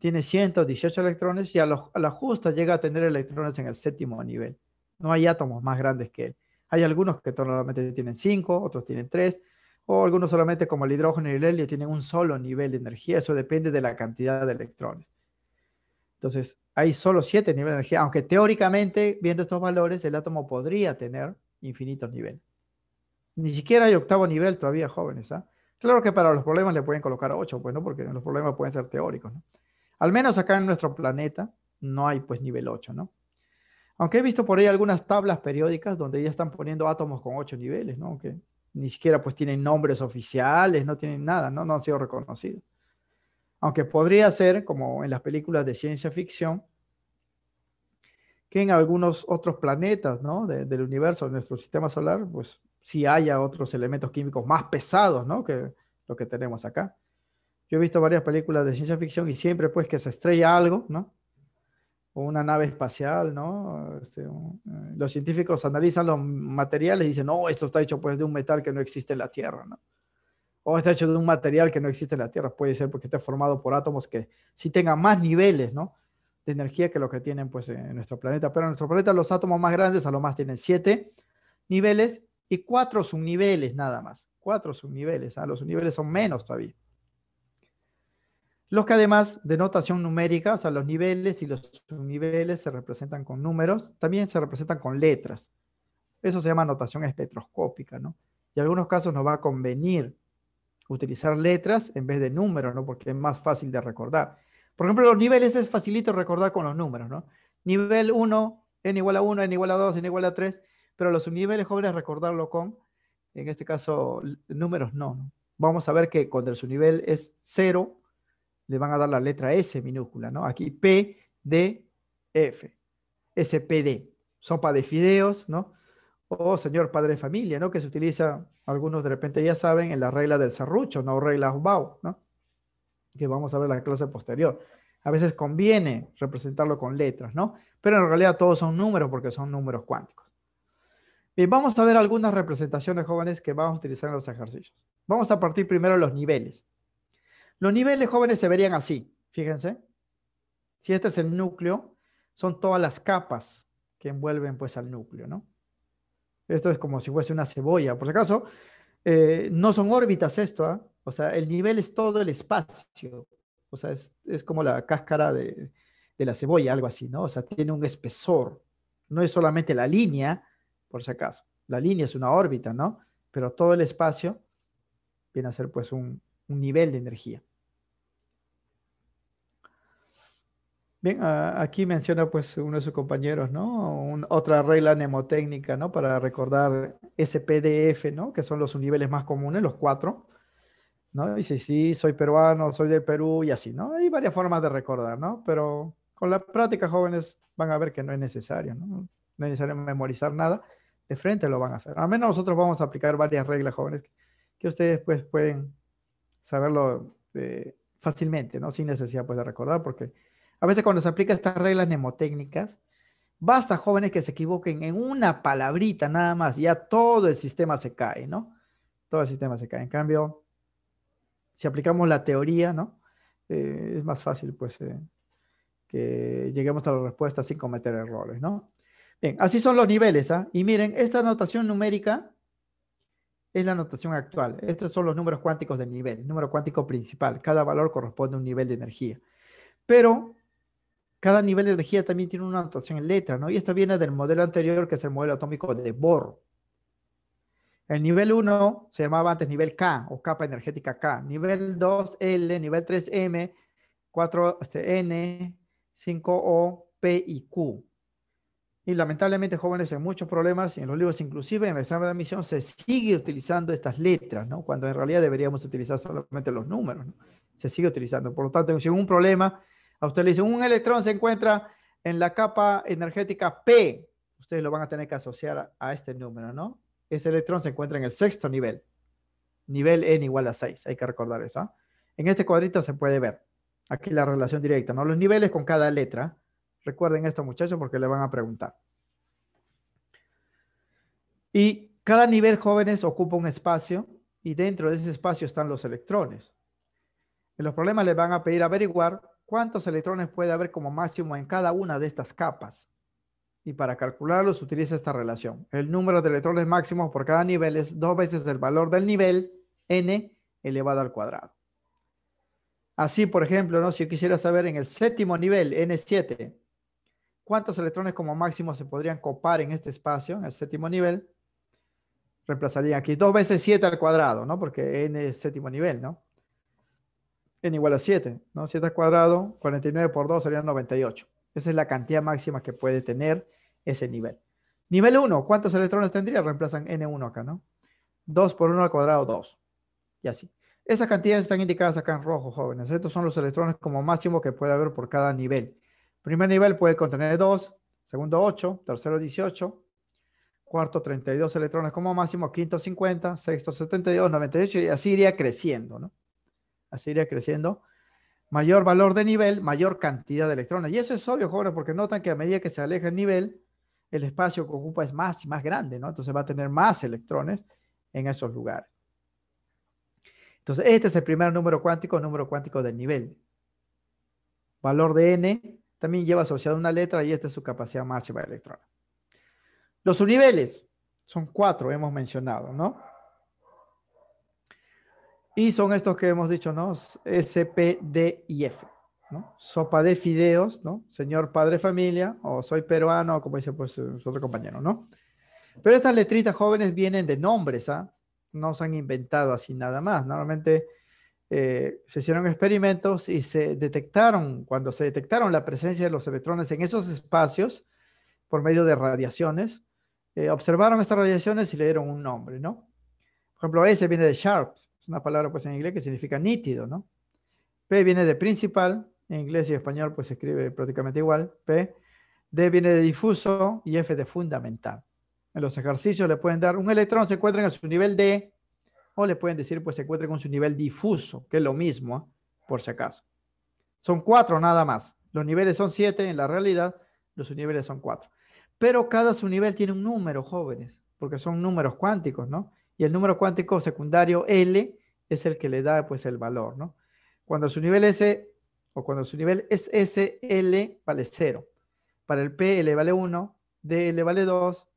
tiene 118 electrones y a la justa llega a tener electrones en el séptimo nivel. No hay átomos más grandes que él. Hay algunos que solamente tienen 5, otros tienen 3, o algunos solamente como el hidrógeno y el helio tienen un solo nivel de energía. Eso depende de la cantidad de electrones. Entonces, hay solo 7 niveles de energía, aunque teóricamente, viendo estos valores, el átomo podría tener infinitos niveles. Ni siquiera hay octavo nivel todavía, jóvenes. ¿ah? Claro que para los problemas le pueden colocar 8, pues, porque los problemas pueden ser teóricos. Al menos acá en nuestro planeta no hay pues nivel 8, ¿no? Aunque he visto por ahí algunas tablas periódicas donde ya están poniendo átomos con ocho niveles, ¿no? Que ni siquiera pues tienen nombres oficiales, no tienen nada, ¿no? No han sido reconocidos. Aunque podría ser, como en las películas de ciencia ficción, que en algunos otros planetas, ¿no? del universo, de nuestro sistema solar, pues sí haya otros elementos químicos más pesados, ¿no? Que lo que tenemos acá. Yo he visto varias películas de ciencia ficción y siempre pues que se estrella algo, ¿no? una nave espacial, ¿no? Este, eh, los científicos analizan los materiales y dicen, no, esto está hecho pues de un metal que no existe en la Tierra, ¿no? O está hecho de un material que no existe en la Tierra, puede ser porque está formado por átomos que sí tengan más niveles, ¿no? De energía que lo que tienen pues en nuestro planeta. Pero en nuestro planeta los átomos más grandes a lo más tienen siete niveles y cuatro subniveles nada más. Cuatro subniveles, ¿ah? los subniveles son menos todavía los que además de notación numérica, o sea, los niveles y los subniveles se representan con números, también se representan con letras. Eso se llama notación espectroscópica, ¿no? Y en algunos casos nos va a convenir utilizar letras en vez de números, ¿no? Porque es más fácil de recordar. Por ejemplo, los niveles es facilito recordar con los números, ¿no? Nivel 1, n igual a 1, n igual a 2, n igual a 3, pero los subniveles jóvenes recordarlo con, en este caso, números no, Vamos a ver que cuando el subnivel es 0, le van a dar la letra S minúscula, ¿no? Aquí P, D, F, SPD, sopa de fideos, ¿no? O señor padre de familia, ¿no? Que se utiliza, algunos de repente ya saben, en la regla del serrucho, no regla Bau, ¿no? Que vamos a ver la clase posterior. A veces conviene representarlo con letras, ¿no? Pero en realidad todos son números porque son números cuánticos. Bien, vamos a ver algunas representaciones jóvenes que vamos a utilizar en los ejercicios. Vamos a partir primero los niveles. Los niveles jóvenes se verían así, fíjense. Si este es el núcleo, son todas las capas que envuelven pues al núcleo, ¿no? Esto es como si fuese una cebolla. Por si acaso, eh, no son órbitas esto, ¿ah? O sea, el nivel es todo el espacio. O sea, es, como la cáscara de, la cebolla, algo así, ¿no? O sea, tiene un espesor. No es solamente la línea, por si acaso. La línea es una órbita, ¿no? Pero todo el espacio viene a ser pues un nivel de energía. Bien, aquí menciona pues uno de sus compañeros, ¿no? otra regla mnemotécnica, ¿no? Para recordar SPDF, ¿no? Que son los niveles más comunes, los cuatro, ¿no? Dice, sí, soy peruano, soy del Perú y así, ¿no? Hay varias formas de recordar, ¿no? Pero con la práctica jóvenes van a ver que no es necesario, ¿no? No es necesario memorizar nada, de frente lo van a hacer. Al menos nosotros vamos a aplicar varias reglas jóvenes que, ustedes pues pueden saberlo eh, fácilmente, ¿no? Sin necesidad pues de recordar porque a veces cuando se aplica estas reglas mnemotécnicas, basta jóvenes que se equivoquen en una palabrita nada más, ya todo el sistema se cae, ¿no? Todo el sistema se cae. En cambio, si aplicamos la teoría, ¿no? Eh, es más fácil, pues, eh, que lleguemos a la respuesta sin cometer errores, ¿no? Bien, así son los niveles, ¿ah? Y miren, esta notación numérica es la notación actual. Estos son los números cuánticos del nivel, el número cuántico principal. Cada valor corresponde a un nivel de energía. Pero cada nivel de energía también tiene una notación en letra, ¿no? Y esto viene del modelo anterior, que es el modelo atómico de Bohr. El nivel 1 se llamaba antes nivel K o capa energética K. Nivel 2 L, nivel 3 M, 4 este, N, 5 O, P y Q. Y lamentablemente, jóvenes, en muchos problemas, y en los libros inclusive, en el examen de admisión se sigue utilizando estas letras, ¿no? Cuando en realidad deberíamos utilizar solamente los números, ¿no? Se sigue utilizando. Por lo tanto, si hay un problema, a usted le dice, un electrón se encuentra en la capa energética P. Ustedes lo van a tener que asociar a, este número, ¿no? Ese electrón se encuentra en el sexto nivel. Nivel n igual a 6. Hay que recordar eso. ¿ah? En este cuadrito se puede ver. Aquí la relación directa, ¿no? Los niveles con cada letra. Recuerden esto, muchachos, porque le van a preguntar. Y cada nivel, jóvenes, ocupa un espacio y dentro de ese espacio están los electrones. En los problemas les van a pedir averiguar cuántos electrones puede haber como máximo en cada una de estas capas. Y para calcularlos utiliza esta relación. El número de electrones máximos por cada nivel es dos veces el valor del nivel n elevado al cuadrado. Así, por ejemplo, ¿no? si yo quisiera saber en el séptimo nivel, N7, cuántos electrones como máximo se podrían copar en este espacio, en el séptimo nivel, reemplazaría aquí dos veces 7 al cuadrado, ¿no? Porque N es séptimo nivel, ¿no? n igual a 7, ¿no? 7 al cuadrado, 49 por 2 serían 98. Esa es la cantidad máxima que puede tener ese nivel. Nivel 1, ¿cuántos electrones tendría? Reemplazan n1 acá, ¿no? 2 por 1 al cuadrado, 2. Y así. Esas cantidades están indicadas acá en rojo, jóvenes. Estos son los electrones como máximo que puede haber por cada nivel. Primer nivel puede contener 2, segundo 8, tercero 18, cuarto 32 electrones como máximo, quinto 50, sexto 72, 98 y así iría creciendo, ¿no? así iría creciendo, mayor valor de nivel, mayor cantidad de electrones. Y eso es obvio, jóvenes, porque notan que a medida que se aleja el nivel, el espacio que ocupa es más y más grande, ¿no? Entonces va a tener más electrones en esos lugares. Entonces, este es el primer número cuántico, número cuántico del nivel. Valor de n también lleva asociada una letra y esta es su capacidad máxima de electrones. Los subniveles son cuatro, hemos mencionado, ¿no? Y son estos que hemos dicho, ¿no? SPDIF, ¿no? Sopa de fideos, ¿no? Señor padre familia, o soy peruano, como dice pues eh, su otro compañero, ¿no? Pero estas letritas jóvenes vienen de nombres, ¿ah? No se han inventado así nada más. Normalmente eh, se hicieron experimentos y se detectaron, cuando se detectaron la presencia de los electrones en esos espacios por medio de radiaciones, eh, observaron estas radiaciones y le dieron un nombre, ¿no? Por ejemplo, ese viene de Sharps, es una palabra pues en inglés que significa nítido, ¿no? P viene de principal, en inglés y español pues se escribe prácticamente igual, P. D viene de difuso y F de fundamental. En los ejercicios le pueden dar un electrón, se encuentra en su nivel D, o le pueden decir pues se encuentra con su nivel difuso, que es lo mismo, ¿ah? por si acaso. Son cuatro nada más. Los niveles son siete en la realidad, los subniveles son cuatro. Pero cada subnivel tiene un número, jóvenes, porque son números cuánticos, ¿no? y el número cuántico secundario L es el que le da pues el valor, ¿no? Cuando su nivel S o cuando su nivel es S, L vale 0. Para el P, L vale 1, D, L vale 2,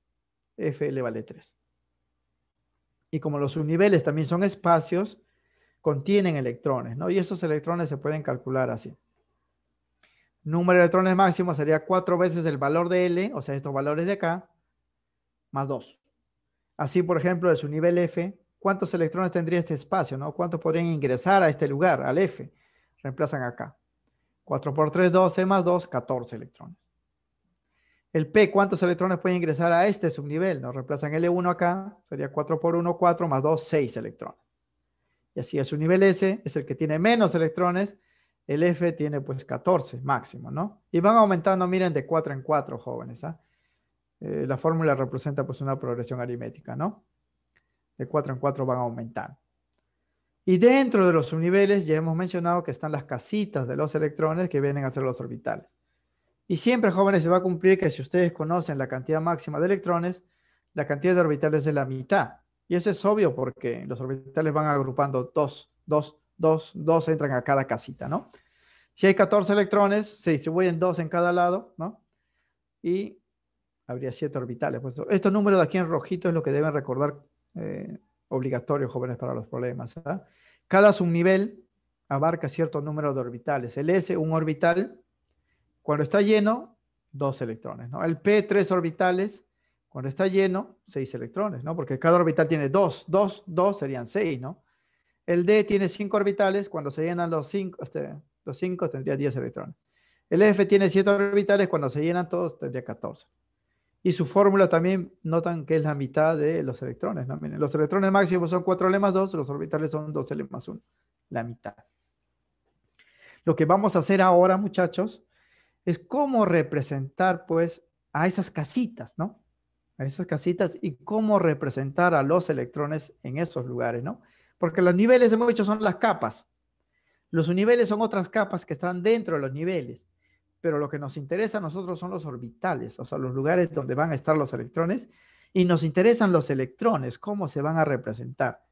F, L vale 3. Y como los subniveles también son espacios, contienen electrones, ¿no? Y esos electrones se pueden calcular así. Número de electrones máximo sería 4 veces el valor de L, o sea, estos valores de acá, más 2. Así, por ejemplo, de su nivel F, ¿cuántos electrones tendría este espacio? ¿no? ¿Cuántos podrían ingresar a este lugar, al F? Reemplazan acá. 4 por 3, 12 más 2, 14 electrones. El P, ¿cuántos electrones pueden ingresar a este subnivel? Nos reemplazan L1 acá, sería 4 por 1, 4 más 2, 6 electrones. Y así el subnivel S es el que tiene menos electrones, el F tiene pues 14 máximo, ¿no? Y van aumentando, miren, de 4 en 4, jóvenes, ¿ah? Eh, la fórmula representa pues una progresión aritmética, ¿no? De 4 en 4 van a aumentar. Y dentro de los subniveles ya hemos mencionado que están las casitas de los electrones que vienen a ser los orbitales. Y siempre, jóvenes, se va a cumplir que si ustedes conocen la cantidad máxima de electrones, la cantidad de orbitales es la mitad. Y eso es obvio porque los orbitales van agrupando dos, dos, dos, dos entran a cada casita, ¿no? Si hay 14 electrones, se distribuyen dos en cada lado, ¿no? Y habría siete orbitales. Pues estos números de aquí en rojito es lo que deben recordar eh, obligatorios jóvenes para los problemas. ¿ah? Cada subnivel abarca cierto número de orbitales. El S, un orbital, cuando está lleno, dos electrones. El P, tres orbitales, cuando está lleno, seis electrones, ¿no? porque cada orbital tiene dos, dos, dos serían seis. ¿no? El D tiene cinco orbitales, cuando se llenan los cinco, este, los cinco tendría diez electrones. El F tiene siete orbitales, cuando se llenan todos tendría catorce. Y su fórmula también notan que es la mitad de los electrones. ¿no? los electrones máximos son 4L más 2, los orbitales son 2L más 1, la mitad. Lo que vamos a hacer ahora, muchachos, es cómo representar pues a esas casitas, ¿no? A esas casitas y cómo representar a los electrones en esos lugares, ¿no? Porque los niveles, hemos dicho, son las capas. Los niveles son otras capas que están dentro de los niveles pero lo que nos interesa a nosotros son los orbitales, o sea, los lugares donde van a estar los electrones, y nos interesan los electrones, cómo se van a representar.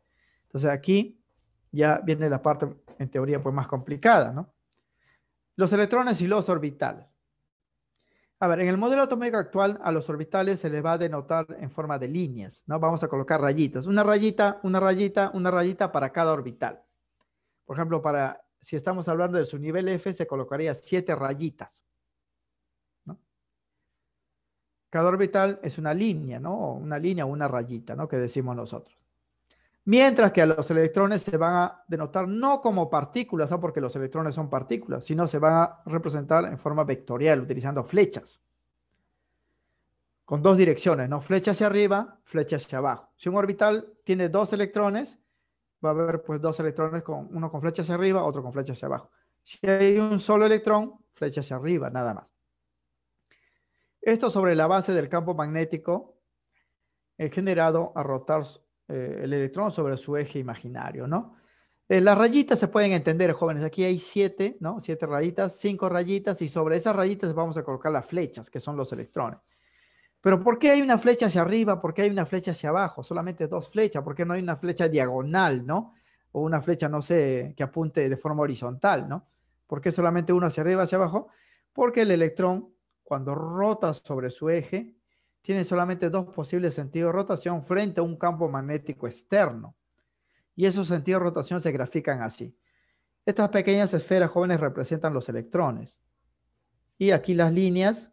Entonces aquí ya viene la parte, en teoría, pues más complicada, ¿no? Los electrones y los orbitales. A ver, en el modelo atómico actual a los orbitales se les va a denotar en forma de líneas, ¿no? Vamos a colocar rayitas, una rayita, una rayita, una rayita para cada orbital. Por ejemplo, para si estamos hablando de su nivel F, se colocaría siete rayitas. Cada orbital es una línea, ¿no? Una línea una rayita, ¿no? Que decimos nosotros. Mientras que a los electrones se van a denotar no como partículas, porque los electrones son partículas, sino se van a representar en forma vectorial, utilizando flechas. Con dos direcciones, ¿no? Flecha hacia arriba, flecha hacia abajo. Si un orbital tiene dos electrones, va a haber pues dos electrones, con, uno con flecha hacia arriba, otro con flecha hacia abajo. Si hay un solo electrón, flecha hacia arriba, nada más. Esto sobre la base del campo magnético es generado a rotar eh, el electrón sobre su eje imaginario, ¿no? Eh, las rayitas se pueden entender, jóvenes. Aquí hay siete, ¿no? Siete rayitas, cinco rayitas, y sobre esas rayitas vamos a colocar las flechas, que son los electrones. Pero ¿por qué hay una flecha hacia arriba? ¿Por qué hay una flecha hacia abajo? Solamente dos flechas. ¿Por qué no hay una flecha diagonal, no? O una flecha, no sé, que apunte de forma horizontal, ¿no? ¿Por qué solamente uno hacia arriba, hacia abajo? Porque el electrón, cuando rota sobre su eje, tiene solamente dos posibles sentidos de rotación frente a un campo magnético externo. Y esos sentidos de rotación se grafican así. Estas pequeñas esferas jóvenes representan los electrones. Y aquí las líneas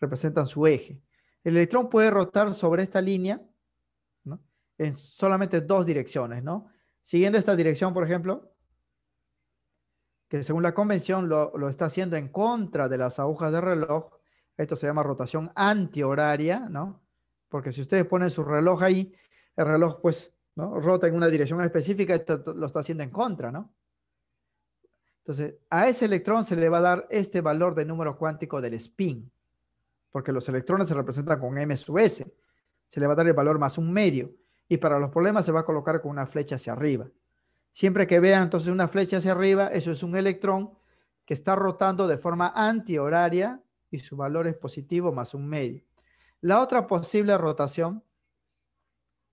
representan su eje. El electrón puede rotar sobre esta línea en solamente dos direcciones, ¿no? Siguiendo esta dirección, por ejemplo, que según la convención lo, está haciendo en contra de las agujas de reloj, esto se llama rotación antihoraria, ¿no? Porque si ustedes ponen su reloj ahí, el reloj pues ¿no? rota en una dirección específica, esto lo está haciendo en contra, ¿no? Entonces, a ese electrón se le va a dar este valor de número cuántico del spin porque los electrones se representan con M sub S. Se le va a dar el valor más un medio. Y para los problemas se va a colocar con una flecha hacia arriba. Siempre que vean entonces una flecha hacia arriba, eso es un electrón que está rotando de forma antihoraria y su valor es positivo más un medio. La otra posible rotación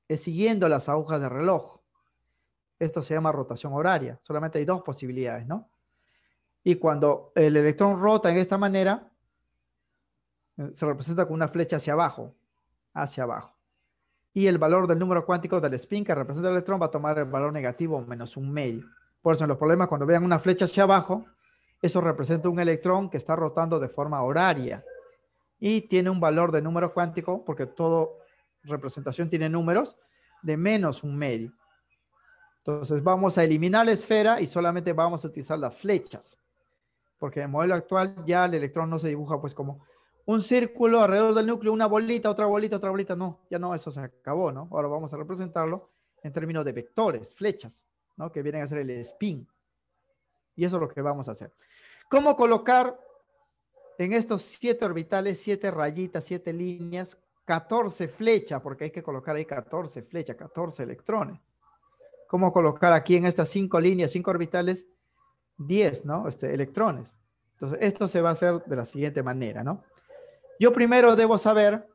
es siguiendo las agujas de reloj. Esto se llama rotación horaria. Solamente hay dos posibilidades, ¿no? Y cuando el electrón rota en esta manera, eh, se representa con una flecha hacia abajo, hacia abajo. Y el valor del número cuántico del spin que representa el electrón va a tomar el valor negativo menos un medio. Por eso en los problemas cuando vean una flecha hacia abajo, eso representa un electrón que está rotando de forma horaria y tiene un valor de número cuántico porque toda representación tiene números de menos un medio. Entonces vamos a eliminar la esfera y solamente vamos a utilizar las flechas. Porque en el modelo actual ya el electrón no se dibuja pues como un círculo alrededor del núcleo, una bolita, otra bolita, otra bolita. No, ya no, eso se acabó, ¿no? Ahora vamos a representarlo en términos de vectores, flechas, ¿no? Que vienen a ser el spin. Y eso es lo que vamos a hacer. ¿Cómo colocar en estos siete orbitales, siete rayitas, siete líneas, 14 flechas? Porque hay que colocar ahí 14 flechas, 14 electrones. ¿Cómo colocar aquí en estas cinco líneas, cinco orbitales, diez ¿no? Este, electrones. Entonces, esto se va a hacer de la siguiente manera, ¿no? Yo primero debo saber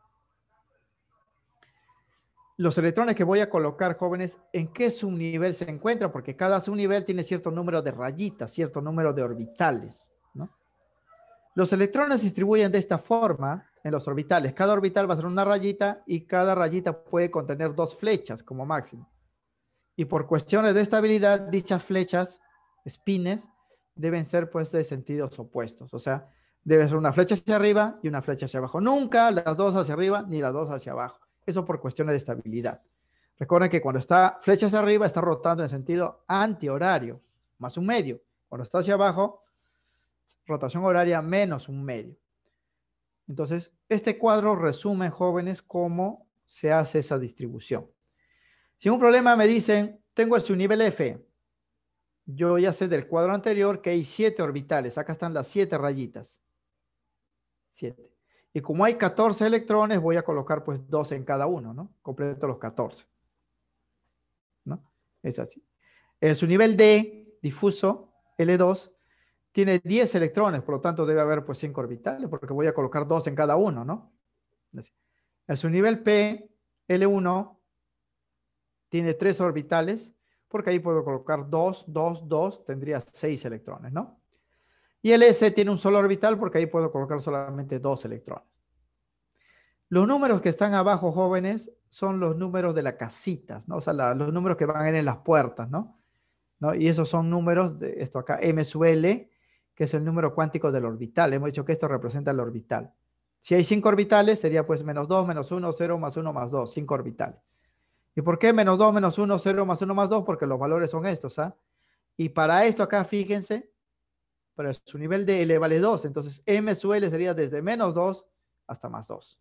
los electrones que voy a colocar, jóvenes, en qué subnivel se encuentran, porque cada subnivel tiene cierto número de rayitas, cierto número de orbitales. Los electrones se distribuyen de esta forma en los orbitales. Cada orbital va a ser una rayita y cada rayita puede contener dos flechas como máximo. Y por cuestiones de estabilidad, dichas flechas, espines, deben ser pues de sentidos opuestos. O sea, debe ser una flecha hacia arriba y una flecha hacia abajo. Nunca las dos hacia arriba ni las dos hacia abajo. Eso por cuestiones de estabilidad. Recuerden que cuando está flecha hacia arriba está rotando en sentido antihorario, más un medio. Cuando está hacia abajo, rotación horaria menos un medio. Entonces, este cuadro resume, jóvenes, cómo se hace esa distribución. Si un problema me dicen, tengo el este nivel F. Yo ya sé del cuadro anterior que hay siete orbitales. Acá están las siete rayitas. 7. Y como hay 14 electrones, voy a colocar pues 2 en cada uno, ¿no? Completo los 14. ¿No? Es así. En su nivel D, difuso, L2, tiene 10 electrones, por lo tanto debe haber pues 5 orbitales, porque voy a colocar 2 en cada uno, ¿no? En su nivel P, L1, tiene 3 orbitales, porque ahí puedo colocar 2, 2, 2, tendría 6 electrones, ¿no? Y el S tiene un solo orbital porque ahí puedo colocar solamente dos electrones. Los números que están abajo, jóvenes, son los números de las casitas, ¿no? O sea, los números que van en las puertas, ¿no? Y esos son números, de esto acá, M sub L, que es el número cuántico del orbital. Hemos dicho que esto representa el orbital. Si hay cinco orbitales, sería pues menos dos, menos uno, 0, más uno, más dos. cinco orbitales. ¿Y por qué menos dos, menos uno, 0, más uno, más dos? Porque los valores son estos, ¿ah? Y para esto acá, fíjense, pero su nivel de L vale 2. Entonces, M sub L sería desde menos 2 hasta más 2.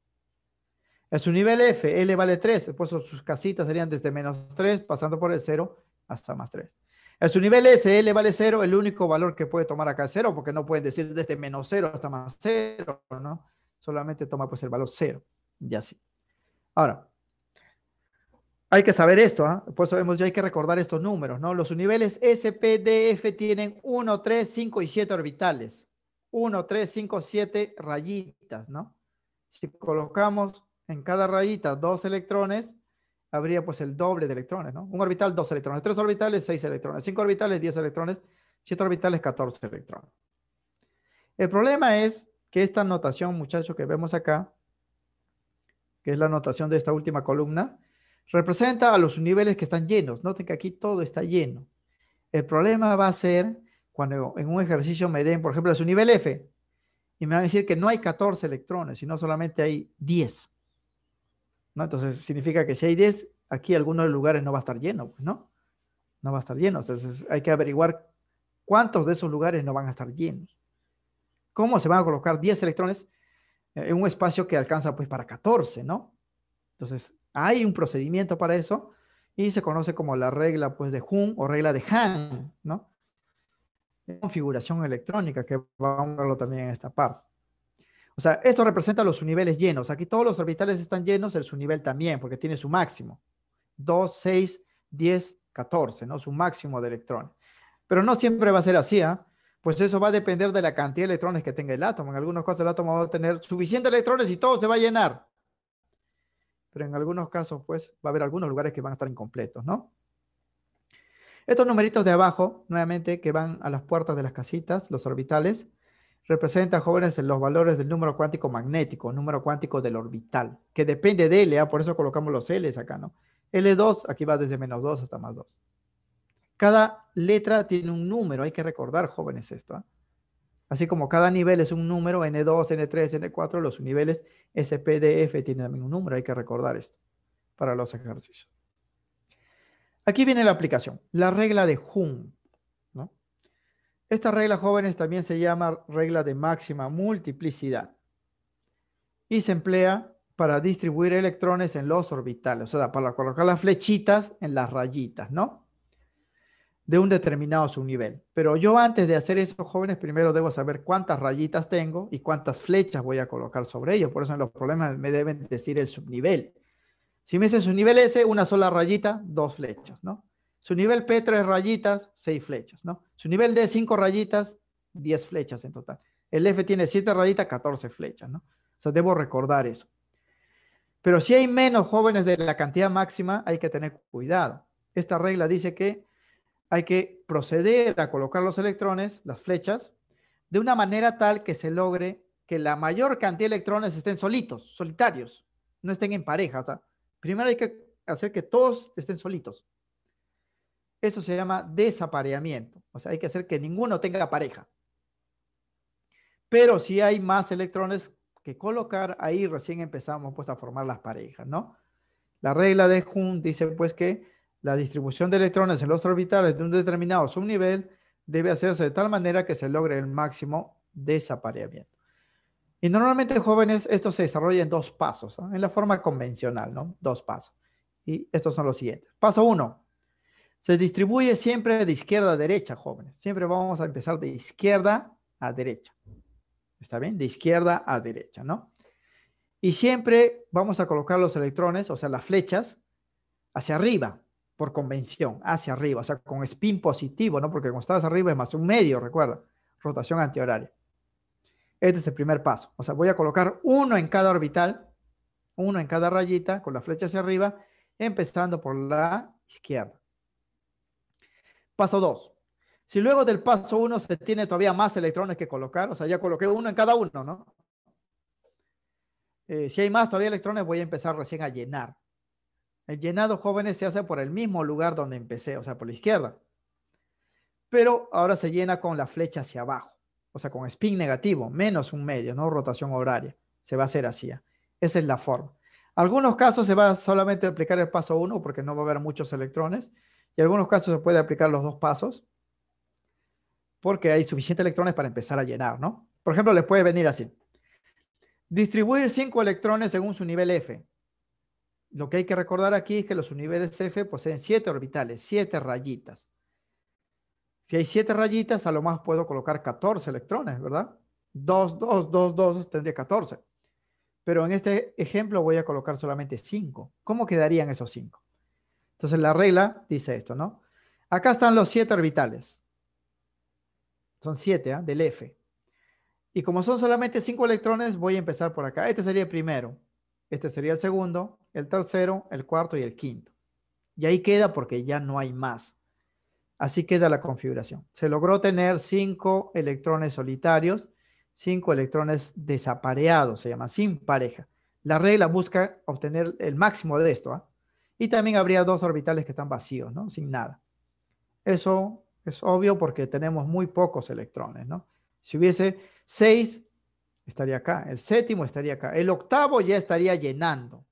En su nivel F, L vale 3. Después sus casitas serían desde menos 3, pasando por el 0 hasta más 3. En su nivel S, L vale 0. El único valor que puede tomar acá es 0, porque no pueden decir desde menos 0 hasta más 0, ¿no? Solamente toma pues el valor 0. Y así. Ahora, hay que saber esto, ¿ah? sabemos ya hay que recordar estos números, ¿no? Los niveles SPDF tienen 1, 3, 5 y 7 orbitales. 1, 3, 5, 7 rayitas, ¿no? Si colocamos en cada rayita dos electrones, habría pues el doble de electrones, ¿no? Un orbital, dos electrones. Tres orbitales, seis electrones. Cinco orbitales, diez electrones. Siete orbitales, 14 electrones. El problema es que esta notación, muchachos, que vemos acá, que es la notación de esta última columna, representa a los niveles que están llenos. Noten que aquí todo está lleno. El problema va a ser cuando en un ejercicio me den, por ejemplo, su nivel F, y me van a decir que no hay 14 electrones, sino solamente hay 10. ¿No? Entonces significa que si hay 10, aquí algunos lugares no va a estar lleno, pues, ¿no? No va a estar lleno. Entonces hay que averiguar cuántos de esos lugares no van a estar llenos. ¿Cómo se van a colocar 10 electrones en un espacio que alcanza pues para 14, ¿no? Entonces hay un procedimiento para eso y se conoce como la regla pues, de Hun o regla de Han, ¿no? Configuración electrónica, que vamos a verlo también en esta parte. O sea, esto representa los niveles llenos. Aquí todos los orbitales están llenos, el nivel también, porque tiene su máximo. 2, 6, 10, 14, ¿no? Su máximo de electrones. Pero no siempre va a ser así, ¿ah? Pues eso va a depender de la cantidad de electrones que tenga el átomo. En algunos casos el átomo va a tener suficientes electrones y todo se va a llenar pero en algunos casos pues va a haber algunos lugares que van a estar incompletos, ¿no? Estos numeritos de abajo, nuevamente, que van a las puertas de las casitas, los orbitales, representan, jóvenes, los valores del número cuántico magnético, número cuántico del orbital, que depende de L, ¿ah? por eso colocamos los L acá, ¿no? L2, aquí va desde menos 2 hasta más 2. Cada letra tiene un número, hay que recordar, jóvenes, esto. ¿ah? Así como cada nivel es un número, N2, N3, N4, los niveles SPDF tienen también un número, hay que recordar esto para los ejercicios. Aquí viene la aplicación, la regla de HUM. Esta regla, jóvenes, también se llama regla de máxima multiplicidad y se emplea para distribuir electrones en los orbitales, o sea, para colocar las flechitas en las rayitas, ¿no? de un determinado subnivel. Pero yo antes de hacer esos jóvenes, primero debo saber cuántas rayitas tengo y cuántas flechas voy a colocar sobre ellos. Por eso en los problemas me deben decir el subnivel. Si me dicen subnivel S, una sola rayita, dos flechas, ¿no? Su nivel P, tres rayitas, seis flechas, ¿no? Su nivel D, cinco rayitas, diez flechas en total. El F tiene siete rayitas, catorce flechas, ¿no? O sea, debo recordar eso. Pero si hay menos jóvenes de la cantidad máxima, hay que tener cuidado. Esta regla dice que hay que proceder a colocar los electrones, las flechas, de una manera tal que se logre que la mayor cantidad de electrones estén solitos, solitarios, no estén en pareja. primero hay que hacer que todos estén solitos. Eso se llama desapareamiento. O sea, hay que hacer que ninguno tenga pareja. Pero si hay más electrones que colocar, ahí recién empezamos pues a formar las parejas, ¿no? La regla de Hund dice pues que la distribución de electrones en los orbitales de un determinado subnivel debe hacerse de tal manera que se logre el máximo desapareamiento. Y normalmente jóvenes esto se desarrolla en dos pasos, en la forma convencional, ¿no? Dos pasos. Y estos son los siguientes. Paso uno, se distribuye siempre de izquierda a derecha, jóvenes. Siempre vamos a empezar de izquierda a derecha. ¿Está bien? De izquierda a derecha, ¿no? Y siempre vamos a colocar los electrones, o sea, las flechas, hacia arriba por convención, hacia arriba, o sea, con spin positivo, ¿no? Porque cuando estás arriba es más un medio, recuerda, rotación antihoraria. Este es el primer paso. O sea, voy a colocar uno en cada orbital, uno en cada rayita, con la flecha hacia arriba, empezando por la izquierda. Paso 2. Si luego del paso 1 se tiene todavía más electrones que colocar, o sea, ya coloqué uno en cada uno, ¿no? Eh, si hay más todavía electrones, voy a empezar recién a llenar. El llenado jóvenes se hace por el mismo lugar donde empecé, o sea, por la izquierda. Pero ahora se llena con la flecha hacia abajo, o sea, con spin negativo, menos un medio, ¿no? Rotación horaria. Se va a hacer así. Esa es la forma. Algunos casos se va solamente a aplicar el paso 1 porque no va a haber muchos electrones. Y en algunos casos se puede aplicar los dos pasos porque hay suficientes electrones para empezar a llenar, ¿no? Por ejemplo, les puede venir así. Distribuir cinco electrones según su nivel F. Lo que hay que recordar aquí es que los niveles F poseen siete orbitales, siete rayitas. Si hay siete rayitas, a lo más puedo colocar 14 electrones, ¿verdad? 2, 2, 2, 2, tendría 14. Pero en este ejemplo voy a colocar solamente 5. ¿Cómo quedarían esos 5? Entonces la regla dice esto, ¿no? Acá están los siete orbitales. Son siete, ¿ah? Del F. Y como son solamente 5 electrones, voy a empezar por acá. Este sería el primero. Este sería el segundo el tercero, el cuarto y el quinto. Y ahí queda porque ya no hay más. Así queda la configuración. Se logró tener cinco electrones solitarios, cinco electrones desapareados, se llama, sin pareja. La regla busca obtener el máximo de esto. ¿ah? Y también habría dos orbitales que están vacíos, ¿no? Sin nada. Eso es obvio porque tenemos muy pocos electrones, ¿no? Si hubiese seis, estaría acá. El séptimo estaría acá. El octavo ya estaría llenando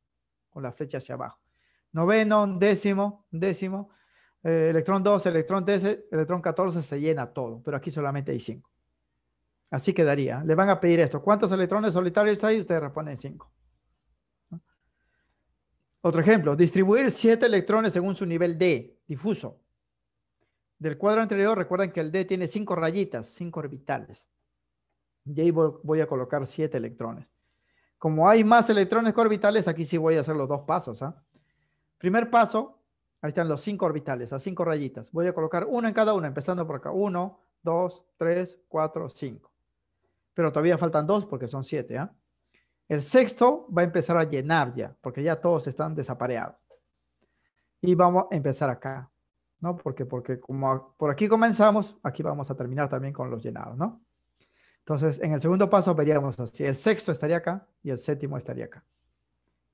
con la flecha hacia abajo. Noveno, décimo, décimo, eh, electrón 12, electrón 13, electrón 14 se llena todo, pero aquí solamente hay 5. Así quedaría. Le van a pedir esto. ¿Cuántos electrones solitarios hay? Ustedes responden 5. Otro ejemplo, distribuir 7 electrones según su nivel D, difuso. Del cuadro anterior, recuerden que el D tiene 5 rayitas, 5 orbitales. Y ahí voy a colocar 7 electrones. Como hay más electrones orbitales, aquí sí voy a hacer los dos pasos. ¿ah? Primer paso, ahí están los cinco orbitales, a cinco rayitas. Voy a colocar uno en cada uno, empezando por acá. Uno, dos, tres, cuatro, cinco. Pero todavía faltan dos porque son siete. ¿ah? El sexto va a empezar a llenar ya, porque ya todos están desapareados. Y vamos a empezar acá, ¿no? Porque, porque como por aquí comenzamos, aquí vamos a terminar también con los llenados, ¿no? Entonces, en el segundo paso veríamos así. El sexto estaría acá y el séptimo estaría acá.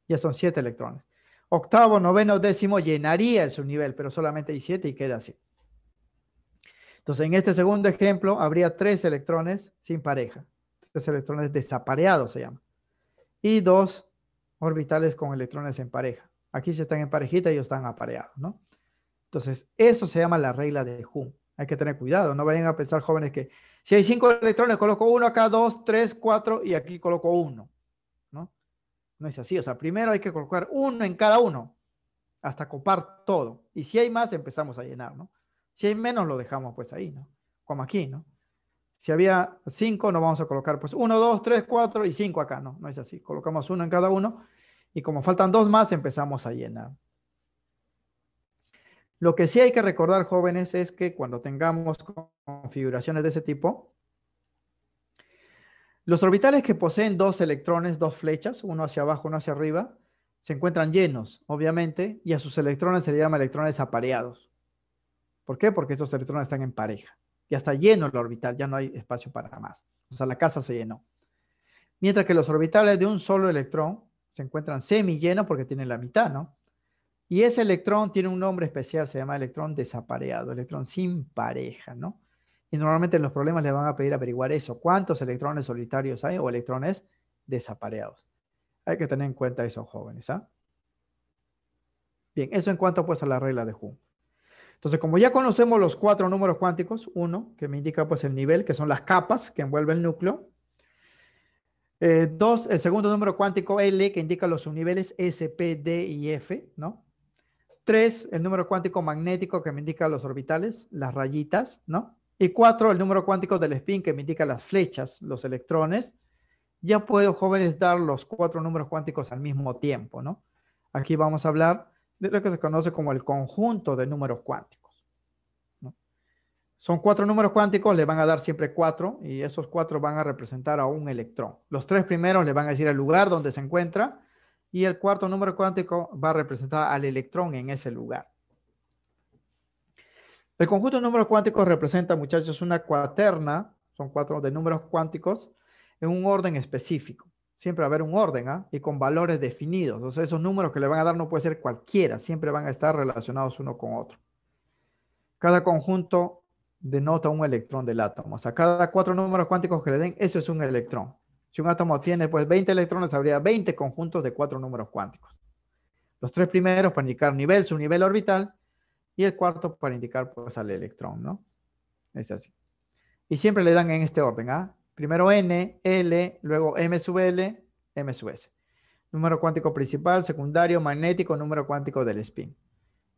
Ya son siete electrones. Octavo, noveno, décimo llenaría el subnivel, pero solamente hay siete y queda así. Entonces, en este segundo ejemplo habría tres electrones sin pareja. Tres electrones desapareados se llama. Y dos orbitales con electrones en pareja. Aquí se están en parejita, ellos están apareados, ¿no? Entonces, eso se llama la regla de Hume. Hay que tener cuidado, no vayan a pensar jóvenes que si hay cinco electrones, coloco uno acá, dos, tres, cuatro y aquí coloco uno. ¿no? no es así, o sea, primero hay que colocar uno en cada uno hasta copar todo. Y si hay más, empezamos a llenar, ¿no? Si hay menos, lo dejamos pues ahí, ¿no? Como aquí, ¿no? Si había cinco, no vamos a colocar pues uno, dos, tres, cuatro y cinco acá, ¿no? No es así, colocamos uno en cada uno y como faltan dos más, empezamos a llenar. Lo que sí hay que recordar, jóvenes, es que cuando tengamos configuraciones de ese tipo, los orbitales que poseen dos electrones, dos flechas, uno hacia abajo, uno hacia arriba, se encuentran llenos, obviamente, y a sus electrones se le llama electrones apareados. ¿Por qué? Porque estos electrones están en pareja. Ya está lleno el orbital, ya no hay espacio para más. O sea, la casa se llenó. Mientras que los orbitales de un solo electrón se encuentran semi llenos porque tienen la mitad, ¿no? Y ese electrón tiene un nombre especial, se llama electrón desapareado, electrón sin pareja, ¿no? Y normalmente en los problemas le van a pedir averiguar eso, cuántos electrones solitarios hay o electrones desapareados. Hay que tener en cuenta eso, jóvenes, ¿ah? Bien, eso en cuanto pues a la regla de Hume. Entonces, como ya conocemos los cuatro números cuánticos, uno, que me indica pues el nivel, que son las capas que envuelve el núcleo. Eh, dos, el segundo número cuántico L, que indica los subniveles S, P, D y F, ¿no? Tres, el número cuántico magnético que me indica los orbitales, las rayitas, ¿no? Y cuatro, el número cuántico del spin que me indica las flechas, los electrones. Ya puedo, jóvenes, dar los cuatro números cuánticos al mismo tiempo, ¿no? Aquí vamos a hablar de lo que se conoce como el conjunto de números cuánticos. Son cuatro números cuánticos, le van a dar siempre cuatro, y esos cuatro van a representar a un electrón. Los tres primeros le van a decir el lugar donde se encuentra, y el cuarto número cuántico va a representar al electrón en ese lugar. El conjunto de números cuánticos representa, muchachos, una cuaterna, son cuatro de números cuánticos, en un orden específico. Siempre va a haber un orden ¿ah? y con valores definidos. Entonces, esos números que le van a dar no puede ser cualquiera, siempre van a estar relacionados uno con otro. Cada conjunto denota un electrón del átomo. O sea, cada cuatro números cuánticos que le den, eso es un electrón. Si un átomo tiene pues 20 electrones, habría 20 conjuntos de cuatro números cuánticos. Los tres primeros para indicar nivel, su nivel orbital, y el cuarto para indicar pues al electrón, ¿no? Es así. Y siempre le dan en este orden, ¿ah? Primero N, L, luego M sub L, M sub S. Número cuántico principal, secundario, magnético, número cuántico del spin.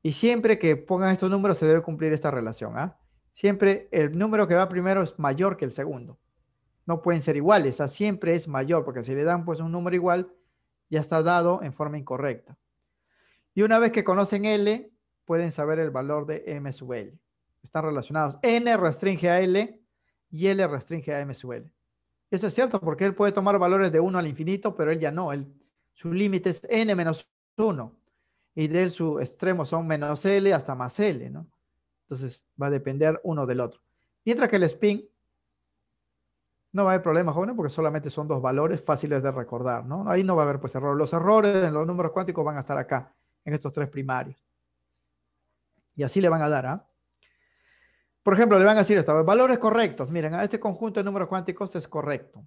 Y siempre que pongan estos números se debe cumplir esta relación, ¿ah? Siempre el número que va primero es mayor que el segundo no pueden ser iguales, siempre es mayor, porque si le dan pues un número igual, ya está dado en forma incorrecta. Y una vez que conocen L, pueden saber el valor de M sub L. Están relacionados. N restringe a L y L restringe a M sub L. Eso es cierto porque él puede tomar valores de 1 al infinito, pero él ya no. su límite es N menos 1. Y de él su extremo son menos L hasta más L, ¿no? Entonces va a depender uno del otro. Mientras que el spin no va a haber problemas, jóvenes, porque solamente son dos valores fáciles de recordar, ¿no? Ahí no va a haber pues errores. Los errores en los números cuánticos van a estar acá, en estos tres primarios. Y así le van a dar, ¿ah? Por ejemplo, le van a decir esto, valores correctos. Miren, a este conjunto de números cuánticos es correcto.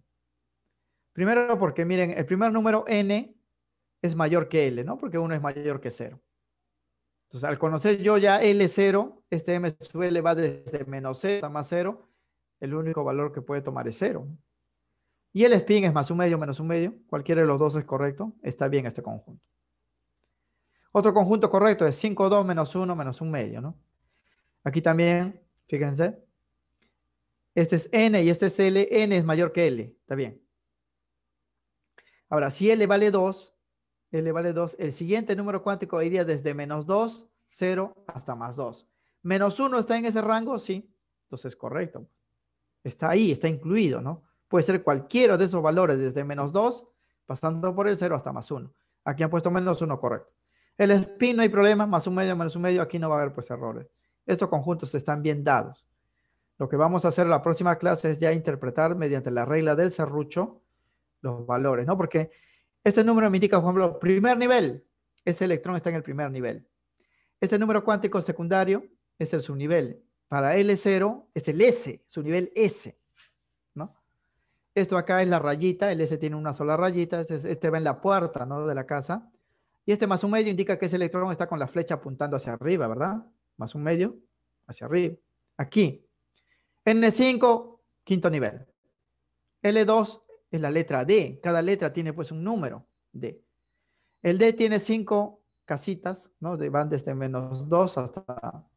Primero porque, miren, el primer número n es mayor que L, ¿no? Porque uno es mayor que 0. Entonces, al conocer yo ya L0, este M sub va desde menos 0 hasta más 0, el único valor que puede tomar es cero. Y el spin es más un medio menos un medio. Cualquiera de los dos es correcto. Está bien este conjunto. Otro conjunto correcto es 5, 2 menos 1 menos un medio, ¿no? Aquí también, fíjense. Este es n y este es l. n es mayor que l. Está bien. Ahora, si l vale 2, l vale 2, el siguiente número cuántico iría desde menos 2, 0 hasta más 2. ¿Menos 1 está en ese rango? Sí. Entonces, es correcto. Está ahí, está incluido, ¿no? Puede ser cualquiera de esos valores, desde menos 2, pasando por el 0 hasta más 1. Aquí han puesto menos 1, correcto. El spin no hay problema, más un medio, menos un medio, aquí no va a haber pues errores. Estos conjuntos están bien dados. Lo que vamos a hacer en la próxima clase es ya interpretar mediante la regla del serrucho los valores, ¿no? Porque este número me indica, por ejemplo, primer nivel, ese electrón está en el primer nivel. Este número cuántico secundario es el subnivel, para L0 es el S, su nivel S. ¿no? Esto acá es la rayita, el S tiene una sola rayita, este va en la puerta ¿no? de la casa. Y este más un medio indica que ese electrón está con la flecha apuntando hacia arriba, ¿verdad? Más un medio, hacia arriba. Aquí. N5, quinto nivel. L2 es la letra D. Cada letra tiene pues un número D. El D tiene cinco casitas, ¿no? De, van desde menos 2 hasta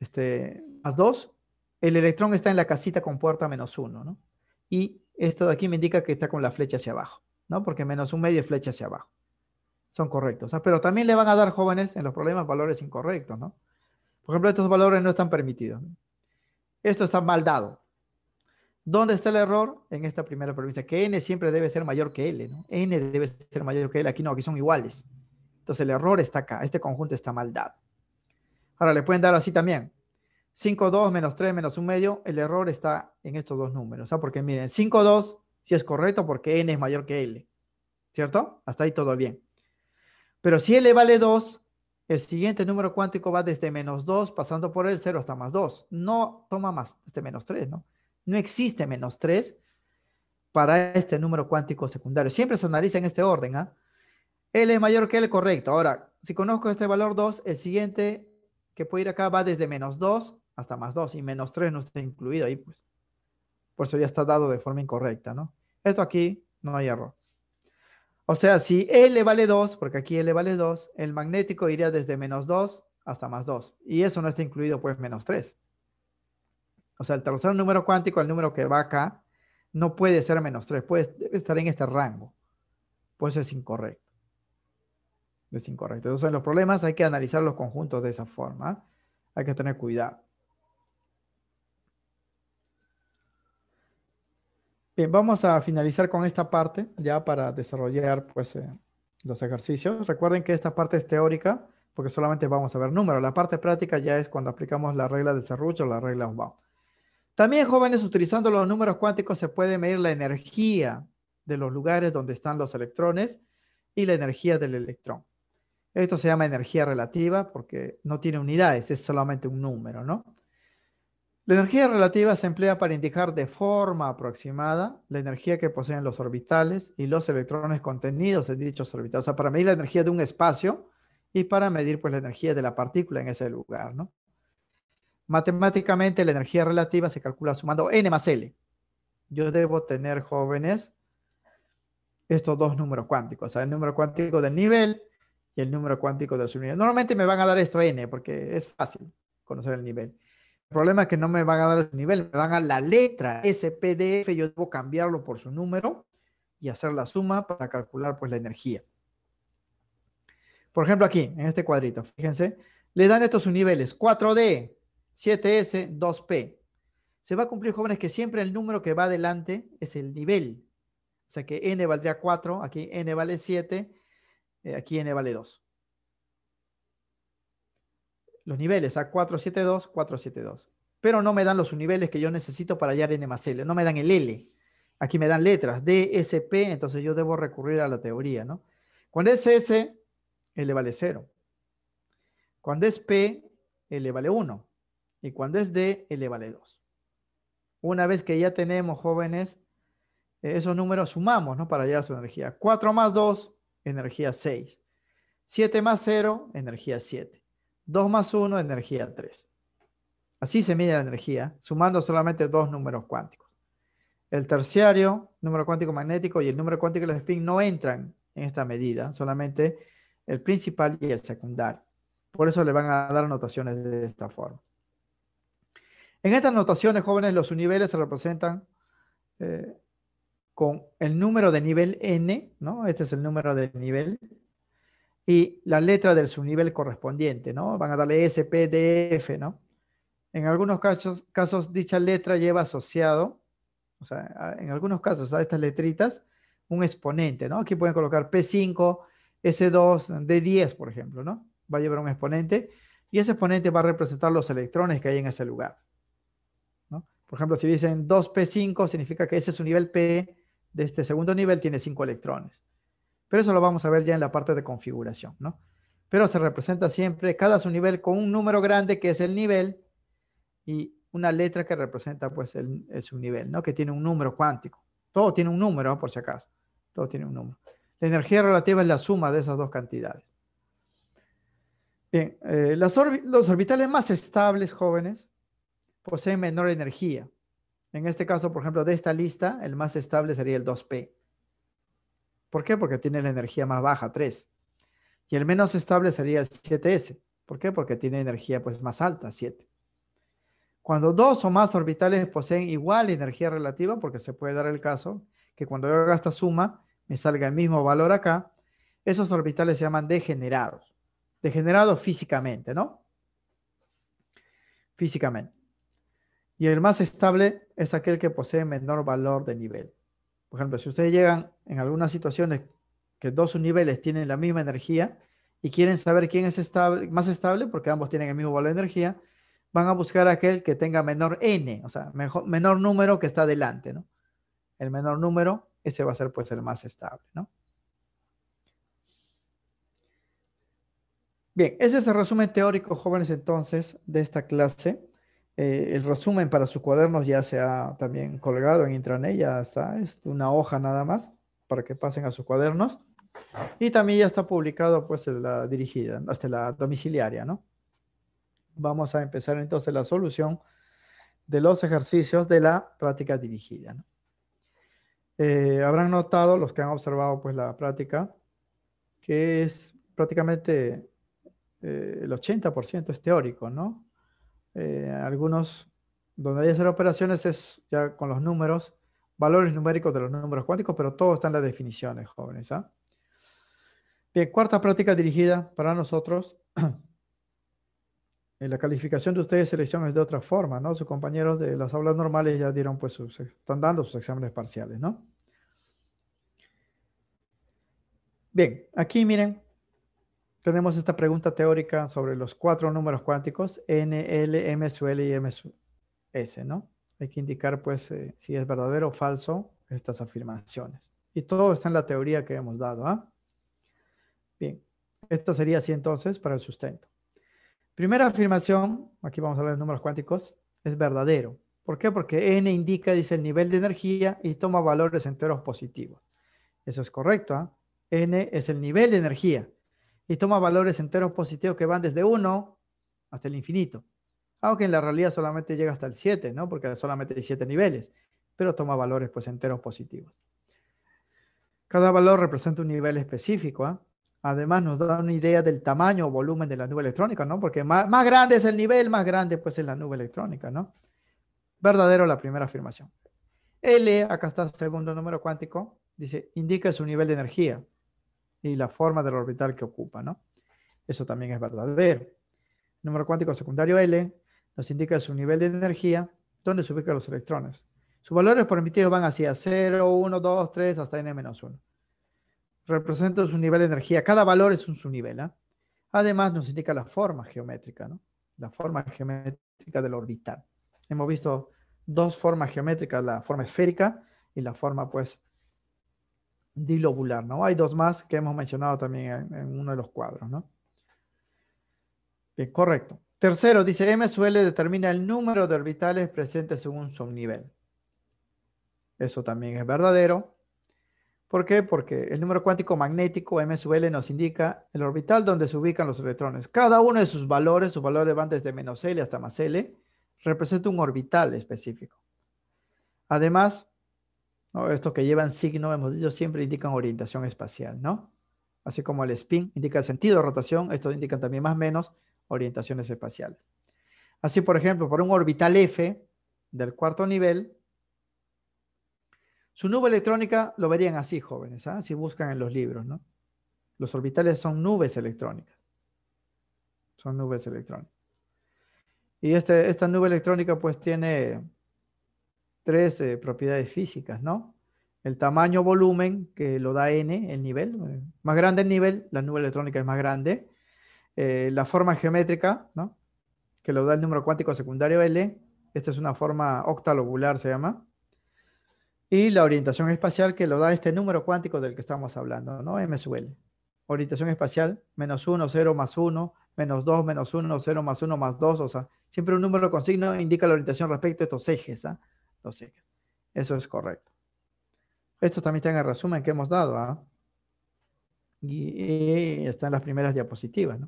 este, más 2, el electrón está en la casita con puerta menos 1, ¿no? Y esto de aquí me indica que está con la flecha hacia abajo, ¿no? Porque menos un medio es flecha hacia abajo. Son correctos. ¿ah? Pero también le van a dar jóvenes en los problemas valores incorrectos, ¿no? Por ejemplo, estos valores no están permitidos. Esto está mal dado. ¿Dónde está el error? En esta primera premisa, que n siempre debe ser mayor que l, ¿no? n debe ser mayor que l, aquí no, aquí son iguales. Entonces el error está acá, este conjunto está mal dado. Ahora, le pueden dar así también. 5, 2 menos 3 menos 1 medio, el error está en estos dos números. ¿ah? Porque miren, 5, 2 sí es correcto porque n es mayor que l. ¿Cierto? Hasta ahí todo bien. Pero si l vale 2, el siguiente número cuántico va desde menos 2 pasando por el 0 hasta más 2. No toma más este menos 3, ¿no? No existe menos 3 para este número cuántico secundario. Siempre se analiza en este orden, ¿ah? L es mayor que L, correcto. Ahora, si conozco este valor 2, el siguiente que puede ir acá va desde menos 2 hasta más 2 y menos 3 no está incluido ahí, pues. Por eso ya está dado de forma incorrecta, ¿no? Esto aquí no hay error. O sea, si L vale 2, porque aquí L vale 2, el magnético iría desde menos 2 hasta más 2. Y eso no está incluido, pues, menos 3. O sea, el tercer número cuántico, el número que va acá, no puede ser menos 3, puede estar en este rango. Pues eso es incorrecto es incorrecto. Entonces, en los problemas hay que analizar los conjuntos de esa forma. Hay que tener cuidado. Bien, vamos a finalizar con esta parte ya para desarrollar pues, eh, los ejercicios. Recuerden que esta parte es teórica porque solamente vamos a ver números. La parte práctica ya es cuando aplicamos la regla de serrucho o la regla Bau. También, jóvenes, utilizando los números cuánticos se puede medir la energía de los lugares donde están los electrones y la energía del electrón. Esto se llama energía relativa porque no tiene unidades, es solamente un número, ¿no? La energía relativa se emplea para indicar de forma aproximada la energía que poseen los orbitales y los electrones contenidos en dichos orbitales. O sea, para medir la energía de un espacio y para medir pues, la energía de la partícula en ese lugar, ¿no? Matemáticamente, la energía relativa se calcula sumando n más l. Yo debo tener, jóvenes, estos dos números cuánticos. O sea, el número cuántico del nivel el número cuántico de su nivel, Normalmente me van a dar esto n porque es fácil conocer el nivel. El problema es que no me van a dar el nivel, me van a la letra SPDF, yo debo cambiarlo por su número y hacer la suma para calcular pues la energía. Por ejemplo aquí, en este cuadrito, fíjense, le dan estos niveles, 4D, 7S, 2P. Se va a cumplir, jóvenes, que siempre el número que va adelante es el nivel. O sea que N valdría 4, aquí N vale 7, eh, aquí n vale 2. Los niveles a 4, 7, 2, 4, 7, 2. Pero no me dan los niveles que yo necesito para hallar n más l. No me dan el l. Aquí me dan letras D, S, P. Entonces yo debo recurrir a la teoría, ¿no? Cuando es S, L vale 0. Cuando es P, L vale 1. Y cuando es D, L vale 2. Una vez que ya tenemos, jóvenes, esos números sumamos, ¿no? Para hallar su energía. 4 más 2, energía 6. 7 más 0, energía 7. 2 más 1, energía 3. Así se mide la energía, sumando solamente dos números cuánticos. El terciario, número cuántico magnético y el número cuántico de spin no entran en esta medida, solamente el principal y el secundario. Por eso le van a dar notaciones de esta forma. En estas notaciones, jóvenes, los niveles se representan eh, con el número de nivel n, ¿no? Este es el número de nivel y la letra del subnivel correspondiente, ¿no? Van a darle S, P, D, F, ¿no? En algunos casos, casos dicha letra lleva asociado, o sea, en algunos casos a estas letritas, un exponente, ¿no? Aquí pueden colocar P5, S2, D10, por ejemplo, ¿no? Va a llevar un exponente y ese exponente va a representar los electrones que hay en ese lugar, ¿no? Por ejemplo, si dicen 2P5, significa que ese es su nivel P, de este segundo nivel tiene cinco electrones. Pero eso lo vamos a ver ya en la parte de configuración, ¿no? Pero se representa siempre cada subnivel con un número grande que es el nivel y una letra que representa pues el, su subnivel, ¿no? Que tiene un número cuántico. Todo tiene un número, por si acaso. Todo tiene un número. La energía relativa es la suma de esas dos cantidades. Bien, eh, los orbitales más estables, jóvenes, poseen menor energía. En este caso, por ejemplo, de esta lista, el más estable sería el 2P. ¿Por qué? Porque tiene la energía más baja, 3. Y el menos estable sería el 7S. ¿Por qué? Porque tiene energía pues, más alta, 7. Cuando dos o más orbitales poseen igual energía relativa, porque se puede dar el caso que cuando yo haga esta suma me salga el mismo valor acá, esos orbitales se llaman degenerados. Degenerados físicamente, ¿no? Físicamente. Y el más estable es aquel que posee menor valor de nivel. Por ejemplo, si ustedes llegan en algunas situaciones que dos niveles tienen la misma energía y quieren saber quién es más estable, porque ambos tienen el mismo valor de energía, van a buscar aquel que tenga menor n, o sea, menor número que está delante, ¿no? El menor número, ese va a ser pues el más estable, ¿no? Bien, ese es el resumen teórico, jóvenes, entonces, de esta clase. Eh, el resumen para sus cuadernos ya se ha también colgado en intranet, ya está, es una hoja nada más para que pasen a sus cuadernos. Y también ya está publicado pues la dirigida, hasta la domiciliaria, ¿no? Vamos a empezar entonces la solución de los ejercicios de la práctica dirigida. ¿no? Eh, habrán notado los que han observado pues la práctica que es prácticamente eh, el 80% es teórico, ¿no? Eh, algunos, donde hay que hacer operaciones es ya con los números, valores numéricos de los números cuánticos, pero todo está en las definiciones, jóvenes. ¿ah? Bien, cuarta práctica dirigida para nosotros. [clears throat] Eh, la calificación de ustedes selección es de otra forma, ¿no? Sus compañeros de las aulas normales ya dieron, pues, están dando sus exámenes parciales, ¿no? Bien, aquí miren, tenemos esta pregunta teórica sobre los cuatro números cuánticos, N, L, M, L y M, S, ¿no? Hay que indicar, pues, eh, si es verdadero o falso estas afirmaciones. Y todo está en la teoría que hemos dado, ¿ah? Bien, esto sería así entonces para el sustento. Primera afirmación, aquí vamos a hablar de números cuánticos, es verdadero. ¿Por qué? Porque N indica, dice, el nivel de energía y toma valores enteros positivos. Eso es correcto, ¿ah? N es el nivel de energía y toma valores enteros positivos que van desde 1 hasta el infinito. Aunque en la realidad solamente llega hasta el 7, ¿no? Porque solamente hay 7 niveles, pero toma valores pues enteros positivos. Cada valor representa un nivel específico, ¿ah? Además nos da una idea del tamaño o volumen de la nube electrónica, ¿no? Porque más, grande es el nivel, más grande pues es la nube electrónica, ¿no? Verdadero la primera afirmación. L, acá está el segundo número cuántico, dice, indica su nivel de energía y la forma del orbital que ocupa, ¿no? Eso también es verdadero. número cuántico secundario L nos indica su nivel de energía, donde se ubican los electrones. Sus valores permitidos van hacia 0, 1, 2, 3, hasta n-1. Representa su nivel de energía. Cada valor es un subnivel. ¿ah? Además, nos indica la forma geométrica, ¿no? La forma geométrica del orbital. Hemos visto dos formas geométricas, la forma esférica y la forma, pues, dilobular, ¿no? Hay dos más que hemos mencionado también en, uno de los cuadros, ¿no? Bien, correcto. Tercero, dice M determina el número de orbitales presentes en su nivel. Eso también es verdadero. ¿Por qué? Porque el número cuántico magnético M nos indica el orbital donde se ubican los electrones. Cada uno de sus valores, sus valores van desde menos L hasta más L, representa un orbital específico. Además, estos que llevan signo, hemos dicho, siempre indican orientación espacial, ¿no? Así como el spin indica el sentido de rotación, estos indican también más o menos orientaciones espaciales. Así, por ejemplo, por un orbital F del cuarto nivel, su nube electrónica lo verían así, jóvenes, ¿ah? si buscan en los libros, ¿no? Los orbitales son nubes electrónicas. Son nubes electrónicas. Y este, esta nube electrónica pues tiene tres eh, propiedades físicas, ¿no? El tamaño volumen que lo da n, el nivel. Eh, más grande el nivel, la nube electrónica es más grande. Eh, la forma geométrica, ¿no? Que lo da el número cuántico secundario L. Esta es una forma octalobular, se llama. Y la orientación espacial que lo da este número cuántico del que estamos hablando, ¿no? M sub L. Orientación espacial, menos 1, 0, más 1, menos 2, menos 1, 0, más 1, más 2. O sea, siempre un número con signo indica la orientación respecto a estos ejes, ¿ah? los Eso es correcto. Esto también está en el resumen que hemos dado. ¿ah? Y, están las primeras diapositivas.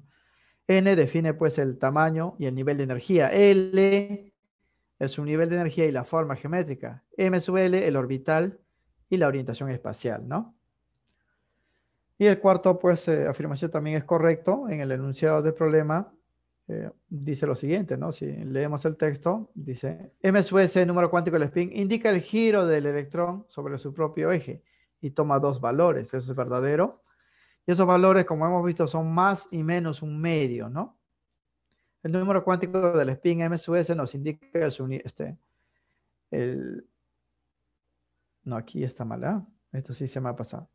N define pues el tamaño y el nivel de energía. L es un nivel de energía y la forma geométrica. M sub L, el orbital y la orientación espacial, ¿no? Y el cuarto, pues, eh, afirmación también es correcto en el enunciado del problema. Eh, dice lo siguiente, ¿no? Si leemos el texto, dice, msus número cuántico del spin, indica el giro del electrón sobre su propio eje y toma dos valores, eso es verdadero. Y esos valores, como hemos visto, son más y menos un medio, ¿no? El número cuántico del spin M nos indica su, este, el... No, aquí está mal, ¿ah? Esto sí se me ha pasado.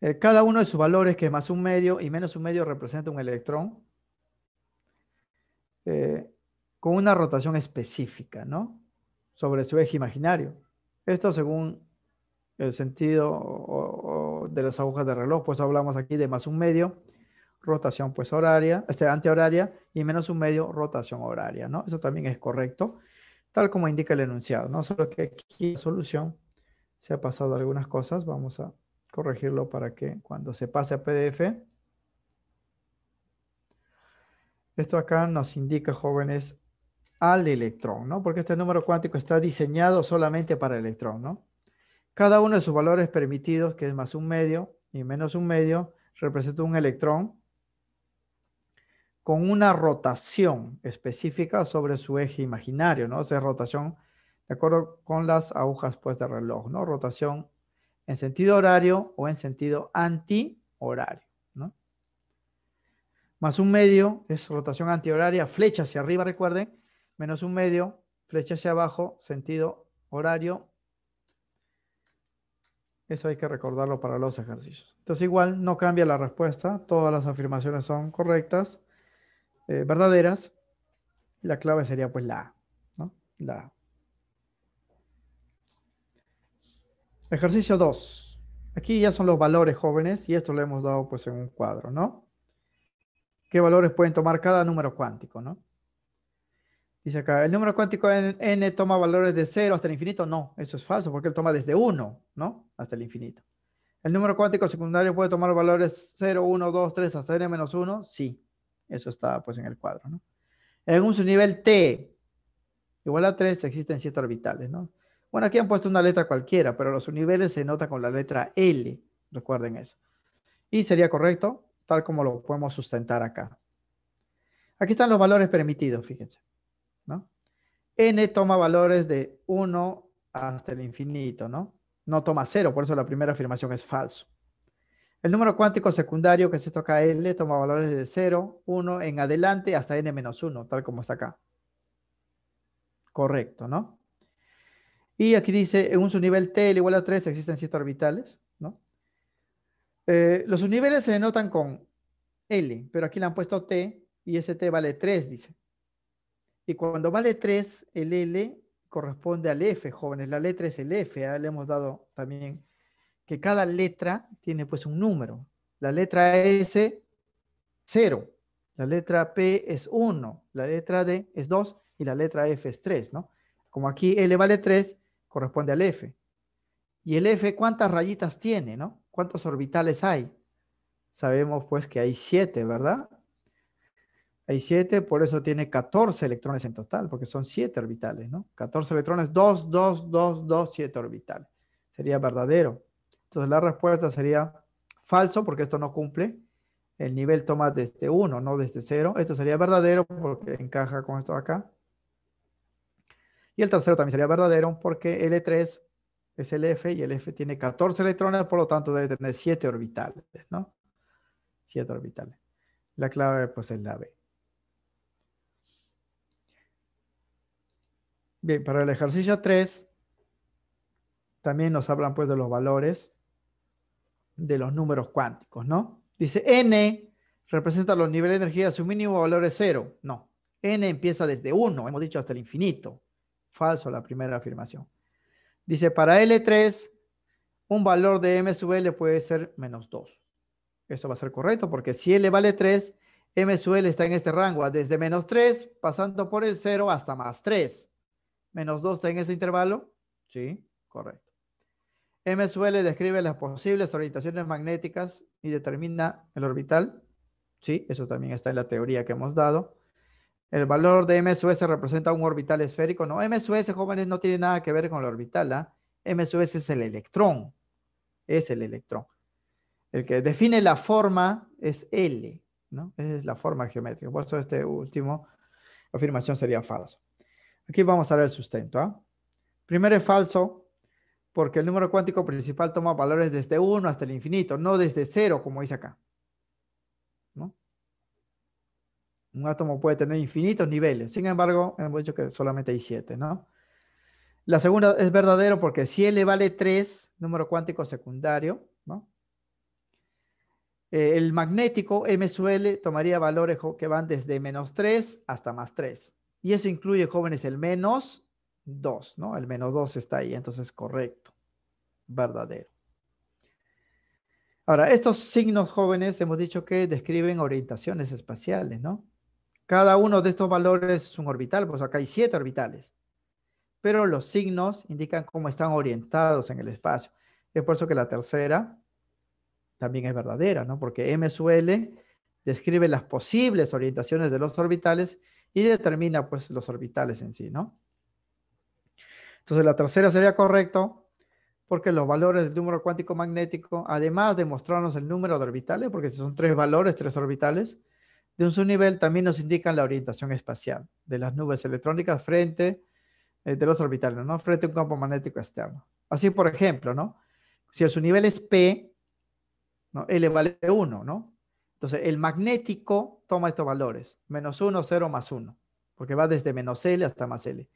Eh, cada uno de sus valores, que es más un medio y menos un medio, representa un electrón eh, con una rotación específica, ¿no? Sobre su eje imaginario. Esto según el sentido de las agujas de reloj, pues hablamos aquí de más un medio, rotación pues horaria, este, antihoraria, y menos un medio, rotación horaria, ¿no? Eso también es correcto, tal como indica el enunciado, ¿no? Solo que aquí la solución se ha pasado algunas cosas, vamos a corregirlo para que cuando se pase a PDF Esto acá nos indica, jóvenes, al electrón, ¿no? Porque este número cuántico está diseñado solamente para el electrón, ¿no? Cada uno de sus valores permitidos, que es más un medio y menos un medio, representa un electrón con una rotación específica sobre su eje imaginario, ¿no? O rotación de acuerdo con las agujas pues de reloj, ¿no? Rotación en sentido horario o en sentido antihorario. Más un medio es rotación antihoraria, flecha hacia arriba, recuerden. Menos un medio, flecha hacia abajo, sentido horario. Eso hay que recordarlo para los ejercicios. Entonces igual no cambia la respuesta. Todas las afirmaciones son correctas, eh, verdaderas. La clave sería pues la ¿no? La Ejercicio 2. Aquí ya son los valores jóvenes y esto lo hemos dado pues en un cuadro, ¿no? qué valores pueden tomar cada número cuántico, ¿no? Dice acá, ¿el número cuántico n, toma valores de 0 hasta el infinito? No, eso es falso, porque él toma desde 1, ¿no? Hasta el infinito. ¿El número cuántico secundario puede tomar valores 0, 1, 2, 3 hasta n menos 1? Sí, eso está pues en el cuadro, ¿no? En un subnivel T igual a 3 existen 7 orbitales, ¿no? Bueno, aquí han puesto una letra cualquiera, pero los subniveles se nota con la letra L, recuerden eso. Y sería correcto tal como lo podemos sustentar acá. Aquí están los valores permitidos, fíjense. N toma valores de 1 hasta el infinito, ¿no? No toma 0, por eso la primera afirmación es falso. El número cuántico secundario, que es esto acá, L, toma valores de 0, 1 en adelante hasta N-1, tal como está acá. Correcto, ¿no? Y aquí dice, en un subnivel T L igual a 3 existen siete orbitales. Eh, los niveles se denotan con L, pero aquí le han puesto T y ese T vale 3, dice. Y cuando vale 3, el L corresponde al F, jóvenes. La letra es el F. ¿ah? Le hemos dado también que cada letra tiene pues un número. La letra S, 0. La letra P es 1. La letra D es 2. Y la letra F es 3, ¿no? Como aquí L vale 3, corresponde al F. Y el F, ¿cuántas rayitas tiene, no? ¿Cuántos orbitales hay? Sabemos pues que hay 7, ¿verdad? Hay 7, por eso tiene 14 electrones en total, porque son 7 orbitales, ¿no? 14 electrones, 2, 2, 2, 2, 7 orbitales. Sería verdadero. Entonces la respuesta sería falso, porque esto no cumple. El nivel toma desde 1, no desde 0. Esto sería verdadero porque encaja con esto acá. Y el tercero también sería verdadero porque L3 es el F y el F tiene 14 electrones, por lo tanto debe tener 7 orbitales, ¿no? 7 orbitales. La clave pues es la B. Bien, para el ejercicio 3, también nos hablan pues de los valores de los números cuánticos, ¿no? Dice N representa los niveles de energía, su mínimo valor es 0. No, N empieza desde 1, hemos dicho hasta el infinito. Falso la primera afirmación. Dice, para L3, un valor de M sub L puede ser menos 2. Eso va a ser correcto porque si L vale 3, M sub L está en este rango, desde menos 3, pasando por el 0 hasta más 3. Menos 2 está en ese intervalo. Sí, correcto. M sub L describe las posibles orientaciones magnéticas y determina el orbital. Sí, eso también está en la teoría que hemos dado. El valor de msus representa un orbital esférico. No, msus, jóvenes, no tiene nada que ver con la orbital. ¿ah? es el electrón. Es el electrón. El que define la forma es L. ¿no? es la forma geométrica. Por eso este último afirmación sería falso. Aquí vamos a ver el sustento. ¿ah? Primero es falso porque el número cuántico principal toma valores desde 1 hasta el infinito, no desde 0 como dice acá. Un átomo puede tener infinitos niveles, sin embargo, hemos dicho que solamente hay siete, ¿no? La segunda es verdadero porque si L vale 3, número cuántico secundario, ¿no? Eh, el magnético M sub L tomaría valores que van desde menos 3 hasta más 3. Y eso incluye, jóvenes, el menos 2, ¿no? El menos 2 está ahí, entonces correcto, verdadero. Ahora, estos signos jóvenes hemos dicho que describen orientaciones espaciales, ¿no? Cada uno de estos valores es un orbital, pues acá hay siete orbitales. Pero los signos indican cómo están orientados en el espacio. Es por eso que la tercera también es verdadera, ¿no? Porque M sub L describe las posibles orientaciones de los orbitales y determina, pues, los orbitales en sí, ¿no? Entonces, la tercera sería correcto porque los valores del número cuántico magnético, además de mostrarnos el número de orbitales, porque son tres valores, tres orbitales, de un subnivel también nos indican la orientación espacial de las nubes electrónicas frente a eh, de los orbitales, ¿no? Frente a un campo magnético externo. Así, por ejemplo, ¿no? Si el subnivel es P, ¿no? L vale 1, ¿no? Entonces, el magnético toma estos valores, menos 1, 0, más 1, porque va desde menos L hasta más L.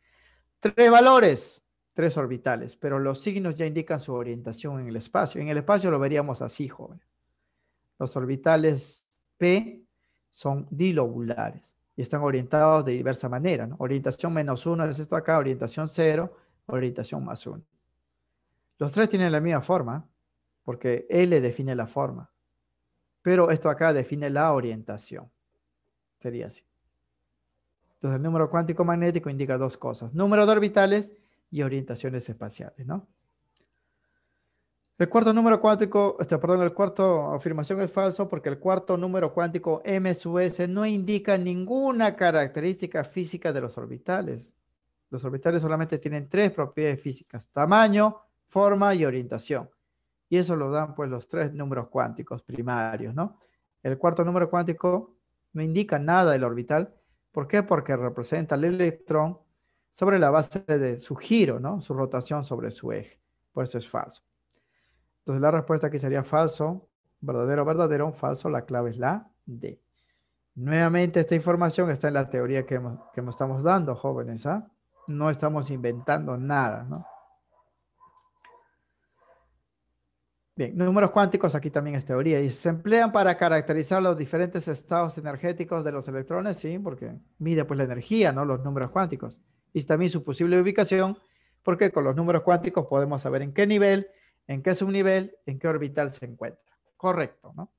Tres valores, tres orbitales, pero los signos ya indican su orientación en el espacio. En el espacio lo veríamos así, joven. Los orbitales P son dilobulares y están orientados de diversa manera. Orientación menos uno es esto acá, orientación cero, orientación más uno. Los tres tienen la misma forma, porque L define la forma, pero esto acá define la orientación. Sería así. Entonces el número cuántico magnético indica dos cosas, número de orbitales y orientaciones espaciales, ¿no? El cuarto número cuántico, este, perdón, el cuarto afirmación es falso porque el cuarto número cuántico M S no indica ninguna característica física de los orbitales. Los orbitales solamente tienen tres propiedades físicas, tamaño, forma y orientación. Y eso lo dan pues los tres números cuánticos primarios, ¿no? El cuarto número cuántico no indica nada del orbital. ¿Por qué? Porque representa el electrón sobre la base de su giro, ¿no? Su rotación sobre su eje. Por eso es falso. Entonces la respuesta aquí sería falso, verdadero, verdadero, falso, la clave es la D. Nuevamente esta información está en la teoría que, nos estamos dando, jóvenes. ¿ah? No estamos inventando nada. ¿no? Bien, números cuánticos aquí también es teoría y se emplean para caracterizar los diferentes estados energéticos de los electrones, sí, porque mide pues la energía, ¿no? Los números cuánticos y también su posible ubicación, porque con los números cuánticos podemos saber en qué nivel en qué subnivel, en qué orbital se encuentra. Correcto, ¿no?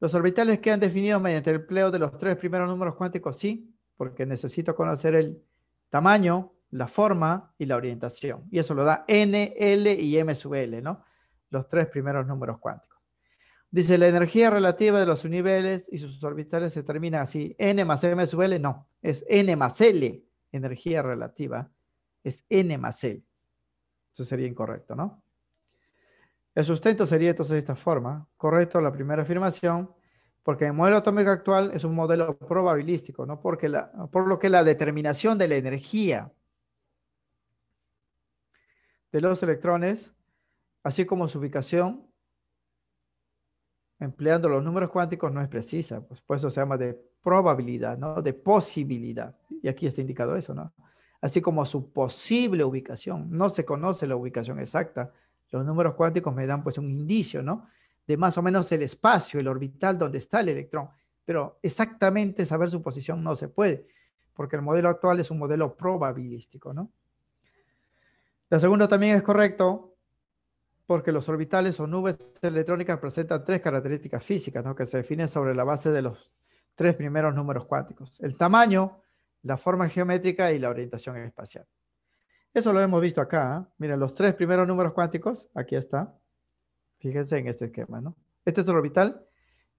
Los orbitales quedan definidos mediante el empleo de los tres primeros números cuánticos, sí, porque necesito conocer el tamaño, la forma y la orientación. Y eso lo da N, L y M sub L, ¿no? Los tres primeros números cuánticos. Dice, la energía relativa de los subniveles y sus orbitales se termina así. N más M sub L, no. Es N más L, energía relativa. Es N más L. Eso sería incorrecto, ¿no? El sustento sería entonces de esta forma, correcto, la primera afirmación, porque el modelo atómico actual es un modelo probabilístico, ¿no? Porque por lo que la determinación de la energía de los electrones, así como su ubicación, empleando los números cuánticos, no es precisa, pues por eso se llama de probabilidad, ¿no? De posibilidad. Y aquí está indicado eso, ¿no? Así como su posible ubicación. No se conoce la ubicación exacta los números cuánticos me dan pues un indicio, ¿no? De más o menos el espacio, el orbital donde está el electrón, pero exactamente saber su posición no se puede, porque el modelo actual es un modelo probabilístico, ¿no? La segunda también es correcto, porque los orbitales o nubes electrónicas presentan tres características físicas, ¿no? Que se definen sobre la base de los tres primeros números cuánticos. El tamaño, la forma geométrica y la orientación espacial. Eso lo hemos visto acá. ¿ah? Miren, los tres primeros números cuánticos, aquí está. Fíjense en este esquema, ¿no? Este es el orbital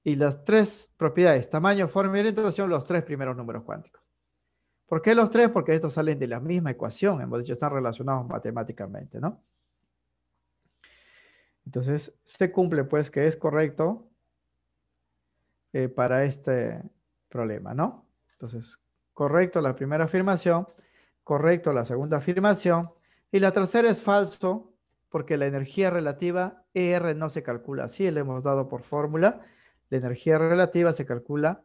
y las tres propiedades, tamaño, forma y orientación, los tres primeros números cuánticos. ¿Por qué los tres? Porque estos salen de la misma ecuación, hemos dicho, están relacionados matemáticamente, ¿no? Entonces, se cumple pues que es correcto eh, para este problema, ¿no? Entonces, correcto la primera afirmación. Correcto, la segunda afirmación. Y la tercera es falso, porque la energía relativa ER no se calcula así, le hemos dado por fórmula. La energía relativa se calcula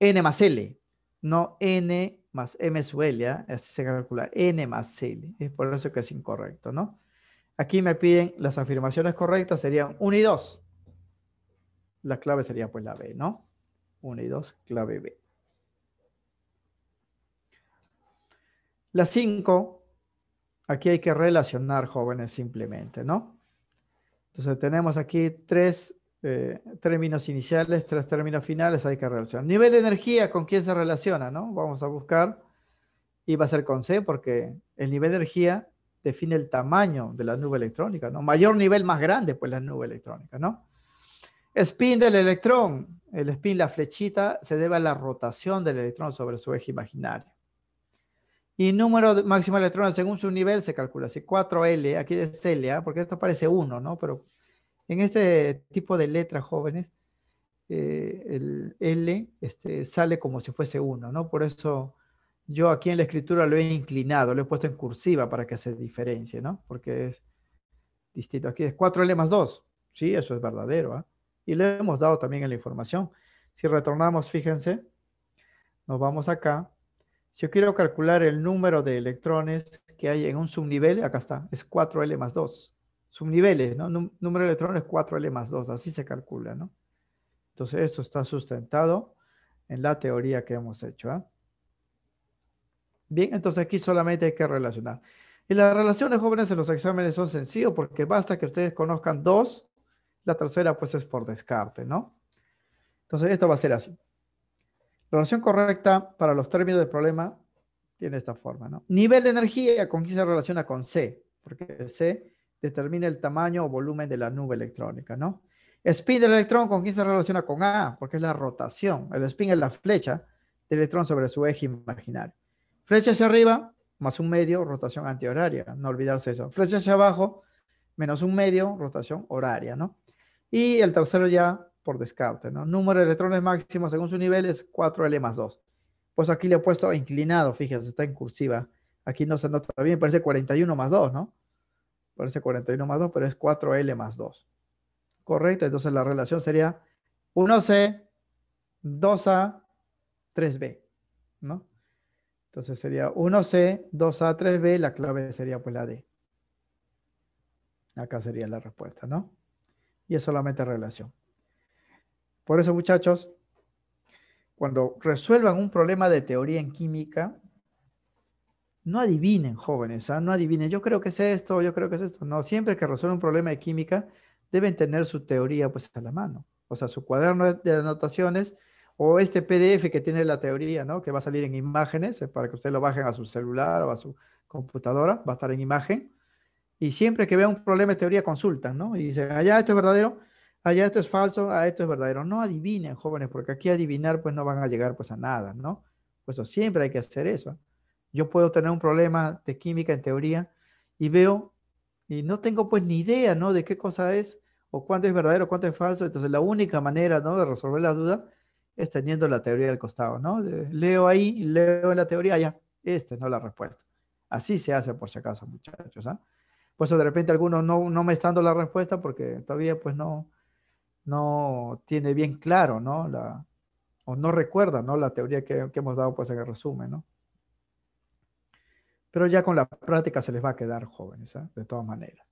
N más L, no N más M sub L, ¿ah? así se calcula N más L. Es por eso que es incorrecto, ¿no? Aquí me piden las afirmaciones correctas, serían 1 y 2. La clave sería pues la B, ¿no? 1 y 2, clave B. Las 5, aquí hay que relacionar jóvenes simplemente, ¿no? Entonces tenemos aquí tres eh, términos iniciales, tres términos finales, hay que relacionar. Nivel de energía, ¿con quién se relaciona, no? Vamos a buscar, y va a ser con C, porque el nivel de energía define el tamaño de la nube electrónica, ¿no? Mayor nivel, más grande, pues la nube electrónica, ¿no? Spin del electrón, el spin, la flechita, se debe a la rotación del electrón sobre su eje imaginario. Y número máximo de electrones según su nivel se calcula así. 4L, aquí es L, ¿ah? porque esto parece 1, ¿no? Pero en este tipo de letras jóvenes, eh, el L este, sale como si fuese 1, ¿no? Por eso yo aquí en la escritura lo he inclinado, lo he puesto en cursiva para que se diferencie, ¿no? Porque es distinto. Aquí es 4L más 2. Sí, eso es verdadero. ¿ah? Y le hemos dado también en la información. Si retornamos, fíjense, nos vamos acá si yo quiero calcular el número de electrones que hay en un subnivel, acá está, es 4L más 2. Subniveles, ¿no? número de electrones 4L más 2, así se calcula, ¿no? Entonces, esto está sustentado en la teoría que hemos hecho. ¿ah? Bien, entonces aquí solamente hay que relacionar. Y las relaciones jóvenes en los exámenes son sencillos porque basta que ustedes conozcan dos, la tercera pues es por descarte, ¿no? Entonces esto va a ser así. Relación correcta para los términos del problema tiene esta forma, ¿no? Nivel de energía, ¿con quién se relaciona? Con C, porque C determina el tamaño o volumen de la nube electrónica, ¿no? Spin del electrón, ¿con quién se relaciona? Con A, porque es la rotación. El spin es la flecha del electrón sobre su eje imaginario. Flecha hacia arriba, más un medio, rotación antihoraria, no olvidarse eso. Flecha hacia abajo, menos un medio, rotación horaria, ¿no? Y el tercero ya por descarte. ¿no? Número de electrones máximo según su nivel es 4L más 2. Pues aquí le he puesto inclinado, fíjense, está en cursiva. Aquí no se nota bien, parece 41 más 2, ¿no? Parece 41 más 2, pero es 4L más 2. Correcto, entonces la relación sería 1C, 2A, 3B, ¿no? Entonces sería 1C, 2A, 3B, la clave sería pues la D. Acá sería la respuesta, ¿no? Y es solamente relación. Por eso, muchachos, cuando resuelvan un problema de teoría en química, no adivinen, jóvenes, ¿ah? no adivinen, yo creo que es esto, yo creo que es esto. No, siempre que resuelvan un problema de química, deben tener su teoría pues a la mano. O sea, su cuaderno de anotaciones o este PDF que tiene la teoría, ¿no? Que va a salir en imágenes eh, para que ustedes lo bajen a su celular o a su computadora, va a estar en imagen. Y siempre que vean un problema de teoría, consultan, ¿no? Y dicen, allá, esto es verdadero, allá ah, esto es falso, a ah, esto es verdadero. No adivinen, jóvenes, porque aquí adivinar pues no van a llegar pues a nada, ¿no? Pues siempre hay que hacer eso. Yo puedo tener un problema de química en teoría y veo y no tengo pues ni idea, ¿no? De qué cosa es o cuánto es verdadero, cuánto es falso. Entonces la única manera, ¿no? De resolver la duda es teniendo la teoría del costado, ¿no? Leo ahí, leo en la teoría, ya, esta no la respuesta. Así se hace por si acaso, muchachos, ¿ah? Pues de repente algunos no, no me están dando la respuesta porque todavía pues no, no tiene bien claro, ¿no? o no recuerda, ¿no? La teoría que, hemos dado pues en el resumen, ¿no? Pero ya con la práctica se les va a quedar jóvenes, ¿ah? de todas maneras.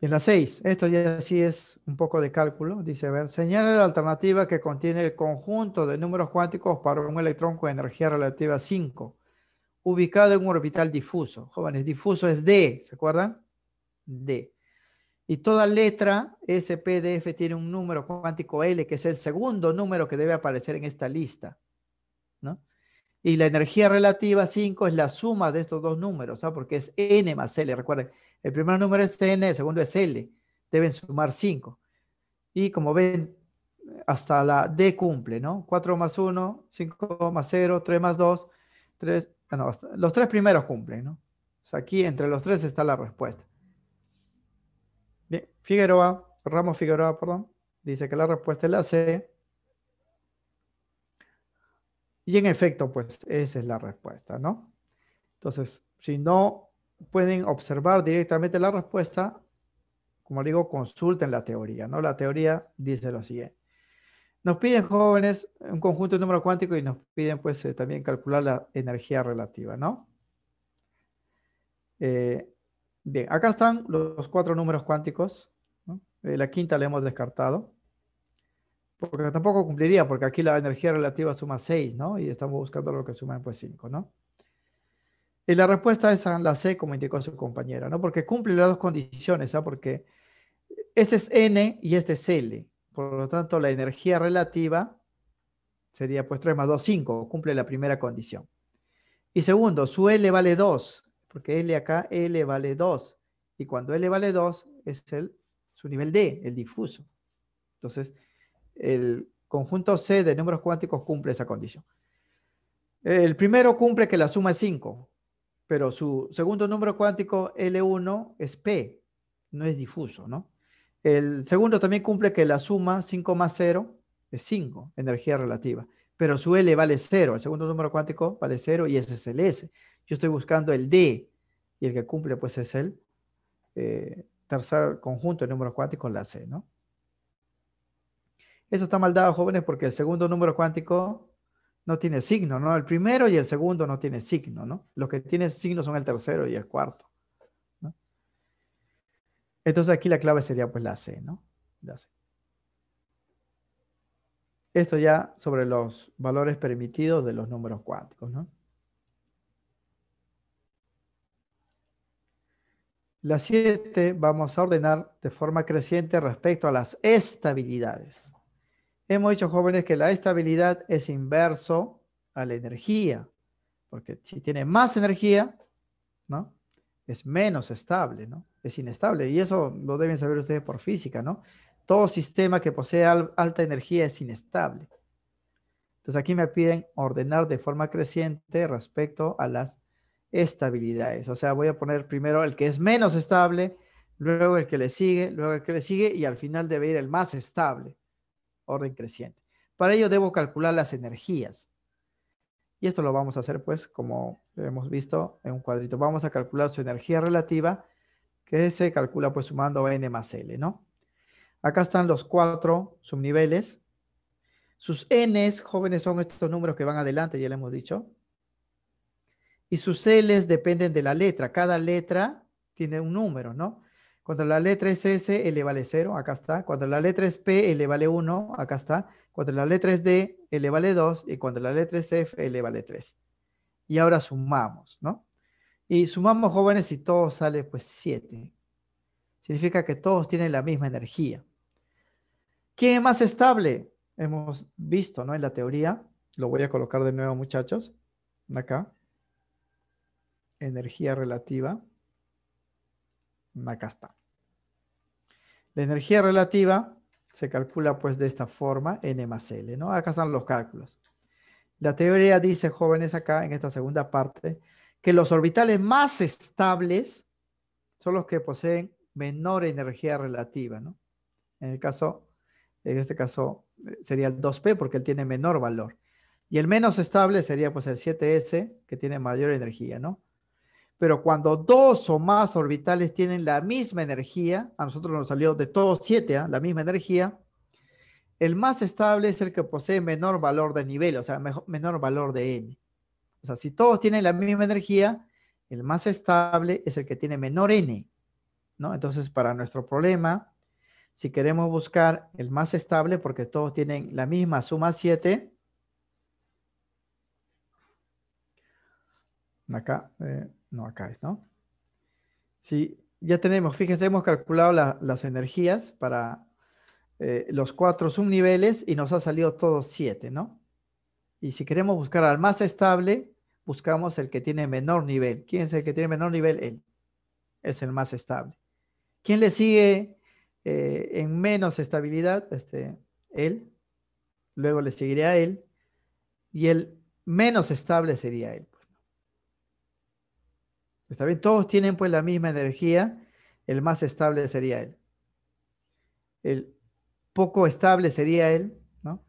En la 6, esto ya sí es un poco de cálculo. Dice, a ver, señala la alternativa que contiene el conjunto de números cuánticos para un electrón con energía relativa 5, ubicado en un orbital difuso. Jóvenes, difuso es D, ¿se acuerdan? D. Y toda letra, SPDF tiene un número cuántico L, que es el segundo número que debe aparecer en esta lista. Y la energía relativa 5 es la suma de estos dos números, ¿ah? porque es N más L. Recuerden, el primer número es N, el segundo es L. Deben sumar 5. Y como ven, hasta la D cumple, ¿no? 4 más 1, 5 más 0, 3 más 2, 3, los tres primeros cumplen, ¿no? O sea, aquí entre los tres está la respuesta. Bien, Figueroa, Ramos Figueroa, perdón, dice que la respuesta es la C. Y en efecto, pues esa es la respuesta, ¿no? Entonces, si no pueden observar directamente la respuesta, como digo, consulten la teoría, ¿no? La teoría dice lo siguiente. Nos piden jóvenes un conjunto de números cuántico y nos piden pues eh, también calcular la energía relativa, ¿no? Eh, Bien, acá están los cuatro números cuánticos. Eh, la quinta la hemos descartado. Porque tampoco cumpliría, porque aquí la energía relativa suma 6, ¿no? Y estamos buscando lo que suma pues 5, ¿no? Y la respuesta es la C, como indicó su compañera, ¿no? Porque cumple las dos condiciones, ¿sabes? ¿ah? Porque este es N y este es L. Por lo tanto, la energía relativa sería pues 3 más 2, 5. Cumple la primera condición. Y segundo, su L vale 2 porque L acá, L vale 2. Y cuando L vale 2 es el, su nivel D, el difuso. Entonces, el conjunto C de números cuánticos cumple esa condición. El primero cumple que la suma es 5, pero su segundo número cuántico L1 es P, no es difuso, ¿no? El segundo también cumple que la suma 5 más 0 es 5, energía relativa, pero su L vale 0, el segundo número cuántico vale 0 y ese es el S. Yo estoy buscando el D y el que cumple pues es el eh, tercer conjunto, de números cuánticos, la C, ¿no? Eso está mal dado, jóvenes, porque el segundo número cuántico no tiene signo, ¿no? El primero y el segundo no tiene signo, ¿no? Los que tienen signo son el tercero y el cuarto, Entonces aquí la clave sería pues la C, ¿no? Esto ya sobre los valores permitidos de los números cuánticos, ¿no? Las siete vamos a ordenar de forma creciente respecto a las estabilidades. Hemos dicho, jóvenes, que la estabilidad es inverso a la energía, porque si tiene más energía, ¿no? Es menos estable, ¿no? Es inestable. Y eso lo deben saber ustedes por física, ¿no? Todo sistema que posee alta energía es inestable. Entonces aquí me piden ordenar de forma creciente respecto a las estabilidades. O sea, voy a poner primero el que es menos estable, luego el que le sigue, luego el que le sigue y al final debe ir el más estable, orden creciente. Para ello debo calcular las energías. Y esto lo vamos a hacer pues como hemos visto en un cuadrito. Vamos a calcular su energía relativa que se calcula pues sumando N más L, ¿no? Acá están los cuatro subniveles. Sus n jóvenes, son estos números que van adelante, ya le hemos dicho y sus L's dependen de la letra. Cada letra tiene un número, ¿no? Cuando la letra es S, L vale 0, acá está. Cuando la letra es P, L vale 1, acá está. Cuando la letra es D, L vale 2. Y cuando la letra es F, L vale 3. Y ahora sumamos, ¿no? Y sumamos jóvenes y todo sale pues 7. Significa que todos tienen la misma energía. ¿Quién es más estable? Hemos visto, ¿no? En la teoría. Lo voy a colocar de nuevo, muchachos. Acá energía relativa. Acá está. La energía relativa se calcula pues de esta forma, N más L, ¿no? Acá están los cálculos. La teoría dice, jóvenes, acá en esta segunda parte, que los orbitales más estables son los que poseen menor energía relativa, ¿no? En el caso, en este caso eh, sería el 2P porque él tiene menor valor. Y el menos estable sería pues el 7S que tiene mayor energía, ¿no? pero cuando dos o más orbitales tienen la misma energía, a nosotros nos salió de todos siete, ¿ah? la misma energía, el más estable es el que posee menor valor de nivel, o sea, menor valor de n. O sea, si todos tienen la misma energía, el más estable es el que tiene menor n. ¿no? Entonces, para nuestro problema, si queremos buscar el más estable, porque todos tienen la misma suma 7, acá, eh, no, acá ¿no? Sí, ya tenemos, fíjense, hemos calculado las energías para eh, los cuatro subniveles y nos ha salido todos siete, ¿no? Y si queremos buscar al más estable, buscamos el que tiene menor nivel. ¿Quién es el que tiene menor nivel? Él. Es el más estable. ¿Quién le sigue eh, en menos estabilidad? Este, él. Luego le seguiría a él. Y el menos estable sería él. Está bien, todos tienen pues la misma energía, el más estable sería él. El poco estable sería él, ¿no?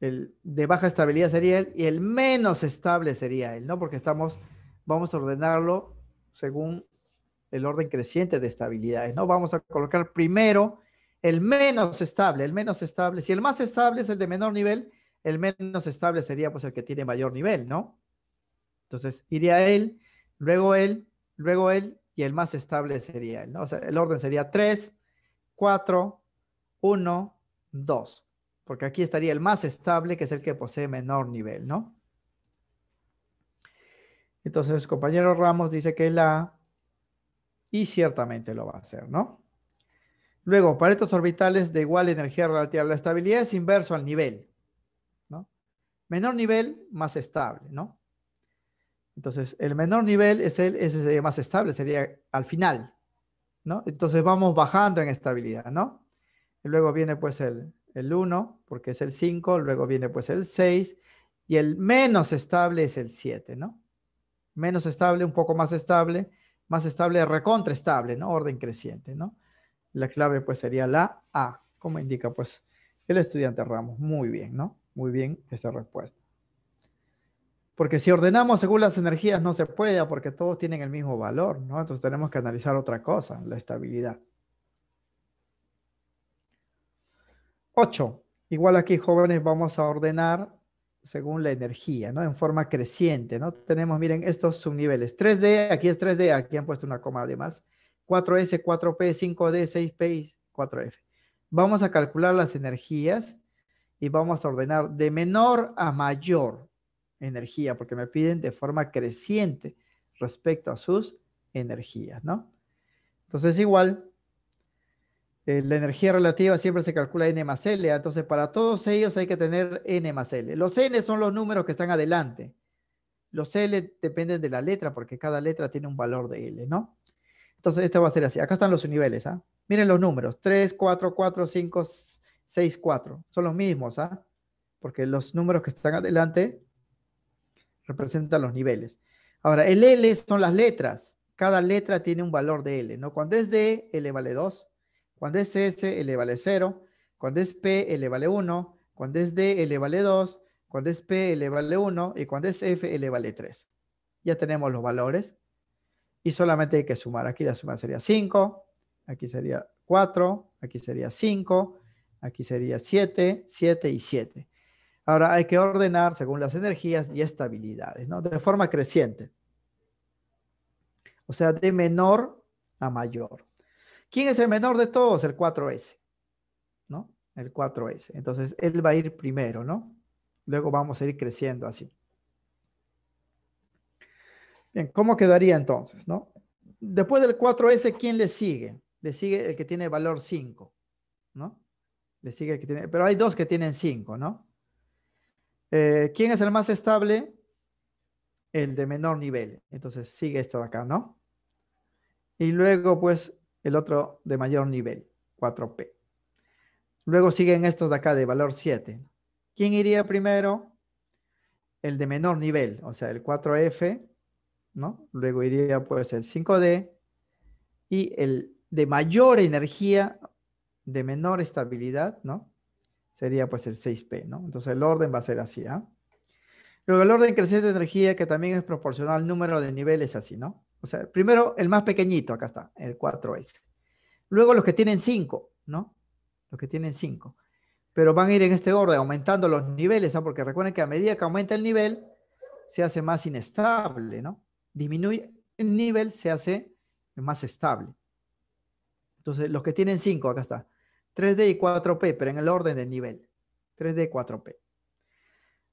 El de baja estabilidad sería él y el menos estable sería él, ¿no? Porque estamos, vamos a ordenarlo según el orden creciente de estabilidades, ¿no? Vamos a colocar primero el menos estable, el menos estable. Si el más estable es el de menor nivel, el menos estable sería pues el que tiene mayor nivel, ¿no? Entonces iría él luego él, luego él y el más estable sería él, ¿no? O sea, el orden sería 3, 4, 1, 2, porque aquí estaría el más estable, que es el que posee menor nivel, ¿no? Entonces, compañero Ramos dice que la y ciertamente lo va a hacer, ¿no? Luego, para estos orbitales de igual energía relativa, la estabilidad es inverso al nivel, ¿no? Menor nivel, más estable, ¿no? Entonces, el menor nivel es el, ese más estable, sería al final, ¿no? Entonces vamos bajando en estabilidad, ¿no? luego viene pues el, 1, porque es el 5, luego viene pues el 6, y el menos estable es el 7, ¿no? Menos estable, un poco más estable, más estable, recontra estable, ¿no? Orden creciente, ¿no? La clave pues sería la A, como indica pues el estudiante Ramos. Muy bien, ¿no? Muy bien esta respuesta. Porque si ordenamos según las energías no se puede, porque todos tienen el mismo valor, ¿no? Entonces tenemos que analizar otra cosa, la estabilidad. 8. Igual aquí, jóvenes, vamos a ordenar según la energía, ¿no? En forma creciente, ¿no? Tenemos, miren, estos subniveles. 3D, aquí es 3D, aquí han puesto una coma además. 4S, 4P, 5D, 6P, 4F. Vamos a calcular las energías y vamos a ordenar de menor a mayor energía, porque me piden de forma creciente respecto a sus energías, ¿no? Entonces, igual, eh, la energía relativa siempre se calcula N más L, ¿ah? entonces para todos ellos hay que tener N más L. Los N son los números que están adelante. Los L dependen de la letra, porque cada letra tiene un valor de L, ¿no? Entonces, esto va a ser así. Acá están los niveles, ¿ah? Miren los números, 3, 4, 4, 5, 6, 4. Son los mismos, ¿ah? Porque los números que están adelante representa los niveles. Ahora, el L son las letras. Cada letra tiene un valor de L, ¿no? Cuando es D, L vale 2. Cuando es S, L vale 0. Cuando es P, L vale 1. Cuando es D, L vale 2. Cuando es P, L vale 1. Y cuando es F, L vale 3. Ya tenemos los valores. Y solamente hay que sumar. Aquí la suma sería 5. Aquí sería 4. Aquí sería 5. Aquí sería 7, 7 y 7. Ahora hay que ordenar según las energías y estabilidades, ¿no? De forma creciente. O sea, de menor a mayor. ¿Quién es el menor de todos? El 4S, ¿no? El 4S. Entonces, él va a ir primero, ¿no? Luego vamos a ir creciendo así. Bien, ¿cómo quedaría entonces, no? Después del 4S, ¿quién le sigue? Le sigue el que tiene valor 5, ¿no? Le sigue el que tiene, pero hay dos que tienen 5, ¿no? Eh, ¿Quién es el más estable? El de menor nivel. Entonces sigue esto de acá, ¿no? Y luego, pues, el otro de mayor nivel, 4P. Luego siguen estos de acá de valor 7. ¿Quién iría primero? El de menor nivel, o sea, el 4F, ¿no? Luego iría pues el 5D y el de mayor energía, de menor estabilidad, ¿no? sería pues el 6P, ¿no? Entonces el orden va a ser así, ¿ah? Luego el orden creciente de energía que también es proporcional al número de niveles así, ¿no? O sea, primero el más pequeñito, acá está, el 4S. Luego los que tienen 5, ¿no? Los que tienen 5. Pero van a ir en este orden, aumentando los niveles, ¿ah? Porque recuerden que a medida que aumenta el nivel, se hace más inestable, ¿no? Disminuye el nivel, se hace más estable. Entonces, los que tienen 5, acá está. 3D y 4P, pero en el orden de nivel. 3D, 4P.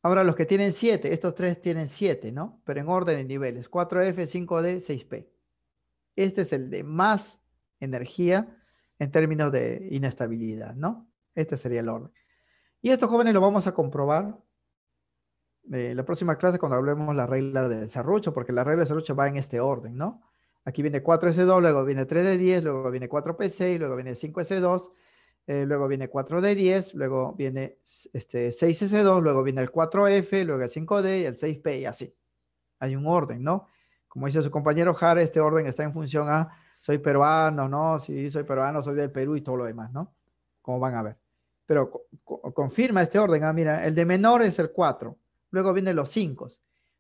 Ahora los que tienen 7, estos tres tienen 7, ¿no? Pero en orden de niveles. 4F, 5D, 6P. Este es el de más energía en términos de inestabilidad, ¿no? Este sería el orden. Y estos jóvenes lo vamos a comprobar en eh, la próxima clase cuando hablemos la regla de desarrollo, porque la regla de desarrollo va en este orden, ¿no? Aquí viene 4S2, luego viene 3D10, luego viene 4P6, luego viene 5S2, eh, luego viene 4D10, luego viene este 6S2, luego viene el 4F, luego el 5D, y el 6P y así. Hay un orden, ¿no? Como dice su compañero Jara, este orden está en función a soy peruano, ¿no? si soy peruano, soy del Perú y todo lo demás, ¿no? Como van a ver. Pero confirma este orden. Ah, mira, el de menor es el 4, luego vienen los 5.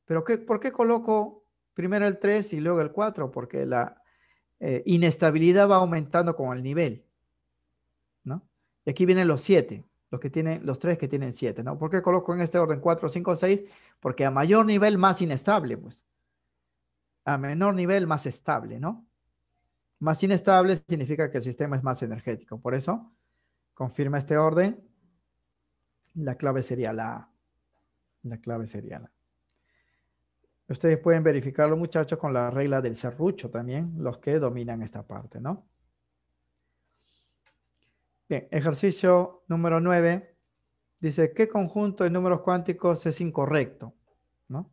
Pero qué, ¿por qué coloco primero el 3 y luego el 4? Porque la eh, inestabilidad va aumentando con el nivel. Y aquí vienen los siete, los, que tienen, los tres que tienen siete, ¿no? ¿Por qué coloco en este orden 4, 5, 6? Porque a mayor nivel más inestable, pues. A menor nivel más estable, ¿no? Más inestable significa que el sistema es más energético. Por eso, confirma este orden. La clave sería la A. La clave sería la Ustedes pueden verificarlo, muchachos, con la regla del serrucho también, los que dominan esta parte, ¿no? Bien, ejercicio número 9. Dice, ¿qué conjunto de números cuánticos es incorrecto? ¿No?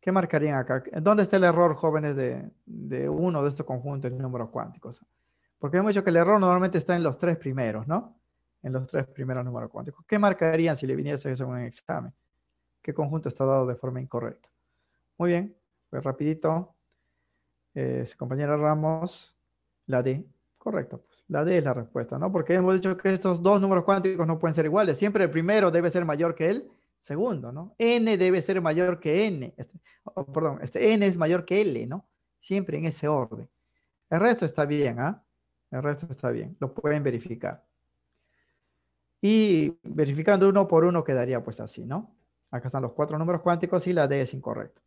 ¿Qué marcarían acá? ¿Dónde está el error, jóvenes, de, uno de estos conjuntos de números cuánticos? Porque hemos dicho que el error normalmente está en los tres primeros, ¿no? En los tres primeros números cuánticos. ¿Qué marcarían si le viniese eso en un examen? ¿Qué conjunto está dado de forma incorrecta? Muy bien, pues rapidito. Eh, compañera Ramos, la D, correcto. La D es la respuesta, ¿no? Porque hemos dicho que estos dos números cuánticos no pueden ser iguales. Siempre el primero debe ser mayor que el segundo, ¿no? N debe ser mayor que N. Este, oh, perdón, este N es mayor que L, ¿no? Siempre en ese orden. El resto está bien, ¿ah? El resto está bien. Lo pueden verificar. Y verificando uno por uno quedaría pues así, ¿no? Acá están los cuatro números cuánticos y la D es incorrecta.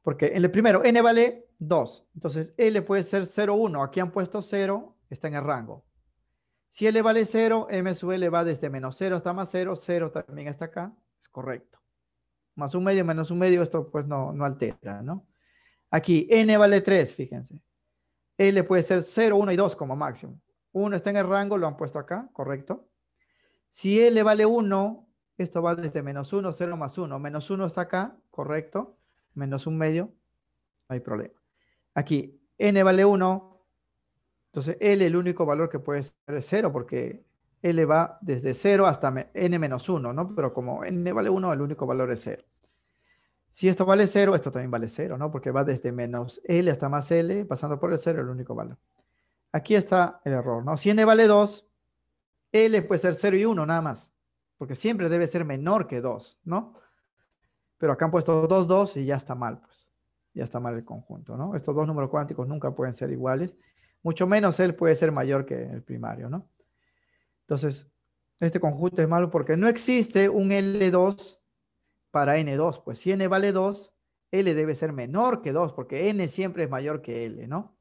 Porque en el primero, N vale 2. Entonces, L puede ser 0, 1. Aquí han puesto 0, está en el rango. Si L vale 0, M sub L va desde menos 0 hasta más 0, 0 también está acá, es correcto. Más un medio, menos un medio, esto pues no, no altera, ¿no? Aquí, N vale 3, fíjense. L puede ser 0, 1 y 2 como máximo. 1 está en el rango, lo han puesto acá, correcto. Si L vale 1, esto va desde menos 1, 0 más 1. Menos 1 está acá, correcto. Menos un medio, no hay problema. Aquí, N vale 1, entonces, L, el único valor que puede ser es 0, porque L va desde 0 hasta n-1, ¿no? Pero como n vale 1, el único valor es 0. Si esto vale 0, esto también vale 0, ¿no? Porque va desde menos L hasta más L, pasando por el 0, el único valor. Aquí está el error, ¿no? Si n vale 2, L puede ser 0 y 1 nada más, porque siempre debe ser menor que 2, ¿no? Pero acá han puesto 2, 2 y ya está mal, pues. Ya está mal el conjunto, ¿no? Estos dos números cuánticos nunca pueden ser iguales mucho menos él puede ser mayor que el primario, ¿no? Entonces, este conjunto es malo porque no existe un L2 para N2, pues si N vale 2, L debe ser menor que 2, porque N siempre es mayor que L, ¿no?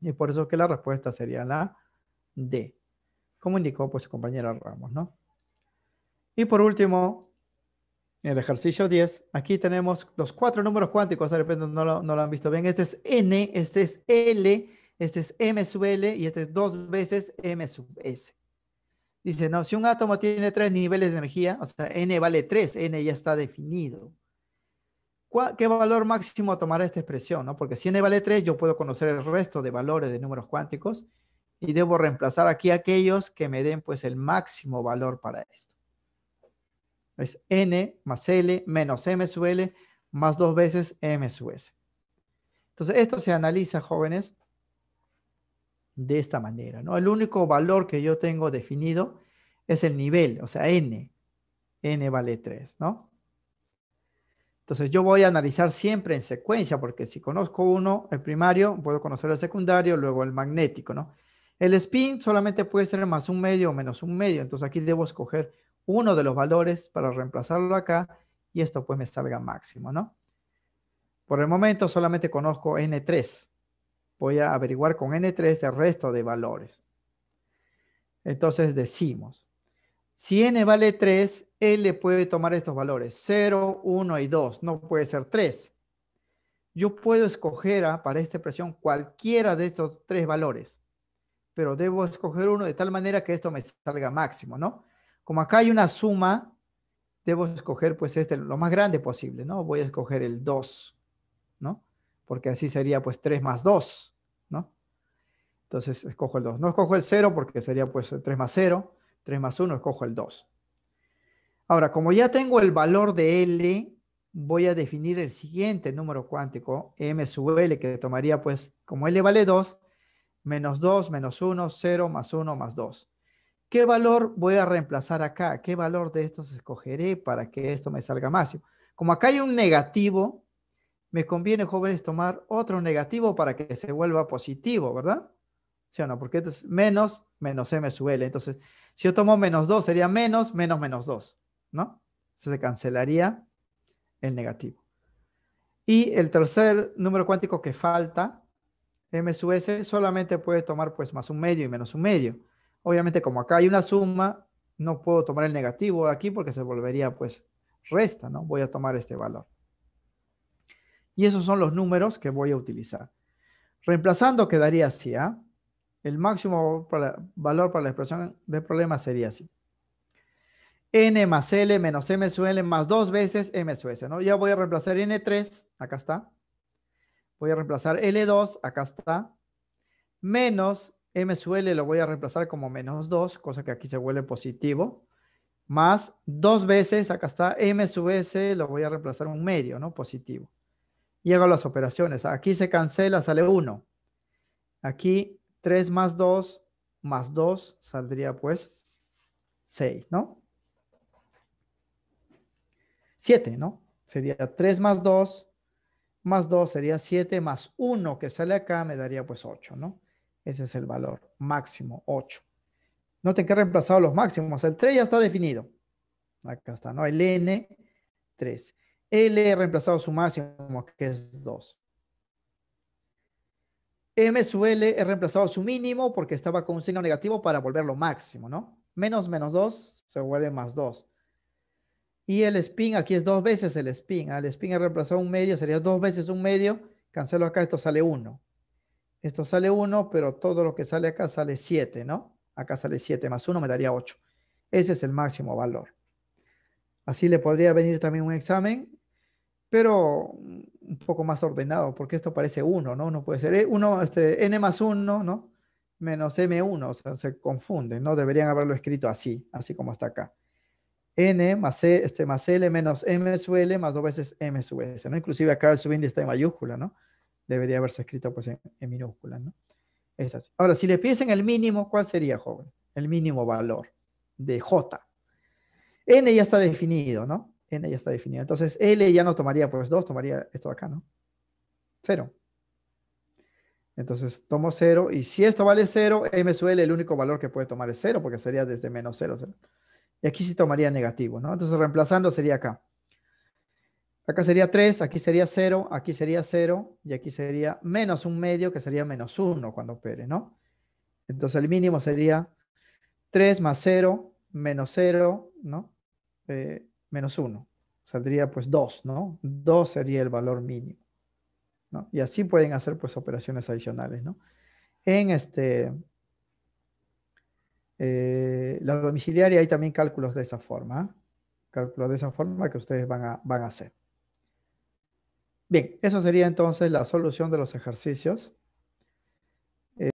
Y por eso que la respuesta sería la D, como indicó pues su compañera Ramos, ¿no? Y por último, en el ejercicio 10, aquí tenemos los cuatro números cuánticos, de repente no lo, no lo han visto bien. Este es N, este es L, este es M sub L y este es dos veces M sub S. Dice, no, si un átomo tiene tres niveles de energía, o sea, N vale 3, N ya está definido. ¿Qué valor máximo tomará esta expresión? ¿no? Porque si N vale 3, yo puedo conocer el resto de valores de números cuánticos y debo reemplazar aquí aquellos que me den pues el máximo valor para esto. Es n más l menos m sub l más dos veces m sub s. Entonces, esto se analiza, jóvenes, de esta manera. ¿no? El único valor que yo tengo definido es el nivel, o sea, n. n vale 3, ¿no? Entonces, yo voy a analizar siempre en secuencia, porque si conozco uno, el primario, puedo conocer el secundario, luego el magnético, ¿no? El spin solamente puede ser más un medio o menos un medio, entonces aquí debo escoger uno de los valores para reemplazarlo acá y esto pues me salga máximo, ¿no? Por el momento solamente conozco N3. Voy a averiguar con N3 el resto de valores. Entonces decimos, si N vale 3, L puede tomar estos valores, 0, 1 y 2, no puede ser 3. Yo puedo escoger a, ah, para esta expresión cualquiera de estos tres valores, pero debo escoger uno de tal manera que esto me salga máximo, ¿no? Como acá hay una suma, debo escoger pues este, lo más grande posible, ¿no? Voy a escoger el 2, ¿no? Porque así sería pues 3 más 2, ¿no? Entonces escojo el 2. No escojo el 0 porque sería pues 3 más 0, 3 más 1, escojo el 2. Ahora, como ya tengo el valor de L, voy a definir el siguiente número cuántico, M sub L, que tomaría pues, como L vale 2, menos 2, menos 1, 0, más 1, más 2. ¿Qué valor voy a reemplazar acá? ¿Qué valor de estos escogeré para que esto me salga más? Como acá hay un negativo, me conviene, jóvenes, tomar otro negativo para que se vuelva positivo, ¿verdad? ¿Sí o no? Porque es menos, menos M sub L. Entonces, si yo tomo menos 2, sería menos, menos, menos 2, ¿no? Entonces, se cancelaría el negativo. Y el tercer número cuántico que falta, M sub S, solamente puede tomar pues más un medio y menos un medio. Obviamente, como acá hay una suma, no puedo tomar el negativo de aquí porque se volvería, pues, resta, ¿no? Voy a tomar este valor. Y esos son los números que voy a utilizar. Reemplazando quedaría así, ¿ah? El máximo valor para la expresión del problema sería así. N más L menos M su L más dos veces M su S, ¿no? Ya voy a reemplazar N3, acá está. Voy a reemplazar L2, acá está. Menos L lo voy a reemplazar como menos 2, cosa que aquí se vuelve positivo, más dos veces, acá está M sub S, lo voy a reemplazar un medio, ¿no? Positivo. Y hago las operaciones. Aquí se cancela, sale 1. Aquí 3 más 2 más 2 saldría pues 6, ¿no? 7, ¿no? Sería 3 más 2 más 2 sería 7 más 1 que sale acá me daría pues 8, ¿no? Ese es el valor máximo, 8. Noten que he reemplazado los máximos. El 3 ya está definido. Acá está, ¿no? El N, 3. L he reemplazado su máximo, que es 2. M sub L he reemplazado su mínimo porque estaba con un signo negativo para volverlo máximo, ¿no? Menos menos 2 se vuelve más 2. Y el spin, aquí es dos veces el spin. Al spin he reemplazado un medio, sería dos veces un medio. Cancelo acá, esto sale 1. Esto sale 1, pero todo lo que sale acá sale 7, ¿no? Acá sale 7 más 1 me daría 8. Ese es el máximo valor. Así le podría venir también un examen, pero un poco más ordenado, porque esto parece 1, ¿no? No puede ser 1, eh, este, n más 1, ¿no? Menos m1, o sea, se confunden, ¿no? Deberían haberlo escrito así, así como está acá. n más, C, e, este, más l menos m sub l más dos veces m sub s, ¿no? Inclusive acá el subíndice está en mayúscula, ¿no? debería haberse escrito pues en, minúsculas, ¿no? Ahora, si le piden el mínimo, ¿cuál sería, joven? El mínimo valor de J. N ya está definido, ¿no? N ya está definido. Entonces, L ya no tomaría pues 2, tomaría esto de acá, ¿no? 0. Entonces, tomo 0 y si esto vale 0, M sub L, el único valor que puede tomar es 0 porque sería desde menos cero. 0. Y aquí sí tomaría negativo, ¿no? Entonces, reemplazando sería acá. Acá sería 3, aquí sería 0, aquí sería 0 y aquí sería menos un medio que sería menos 1 cuando opere, ¿no? Entonces el mínimo sería 3 más 0 menos 0, ¿no? Eh, menos 1. Saldría pues 2, ¿no? 2 sería el valor mínimo. ¿no? Y así pueden hacer pues operaciones adicionales, ¿no? En este, eh, la domiciliaria hay también cálculos de esa forma. ¿eh? Cálculos de esa forma que ustedes van van a hacer. Bien, eso sería entonces la solución de los ejercicios.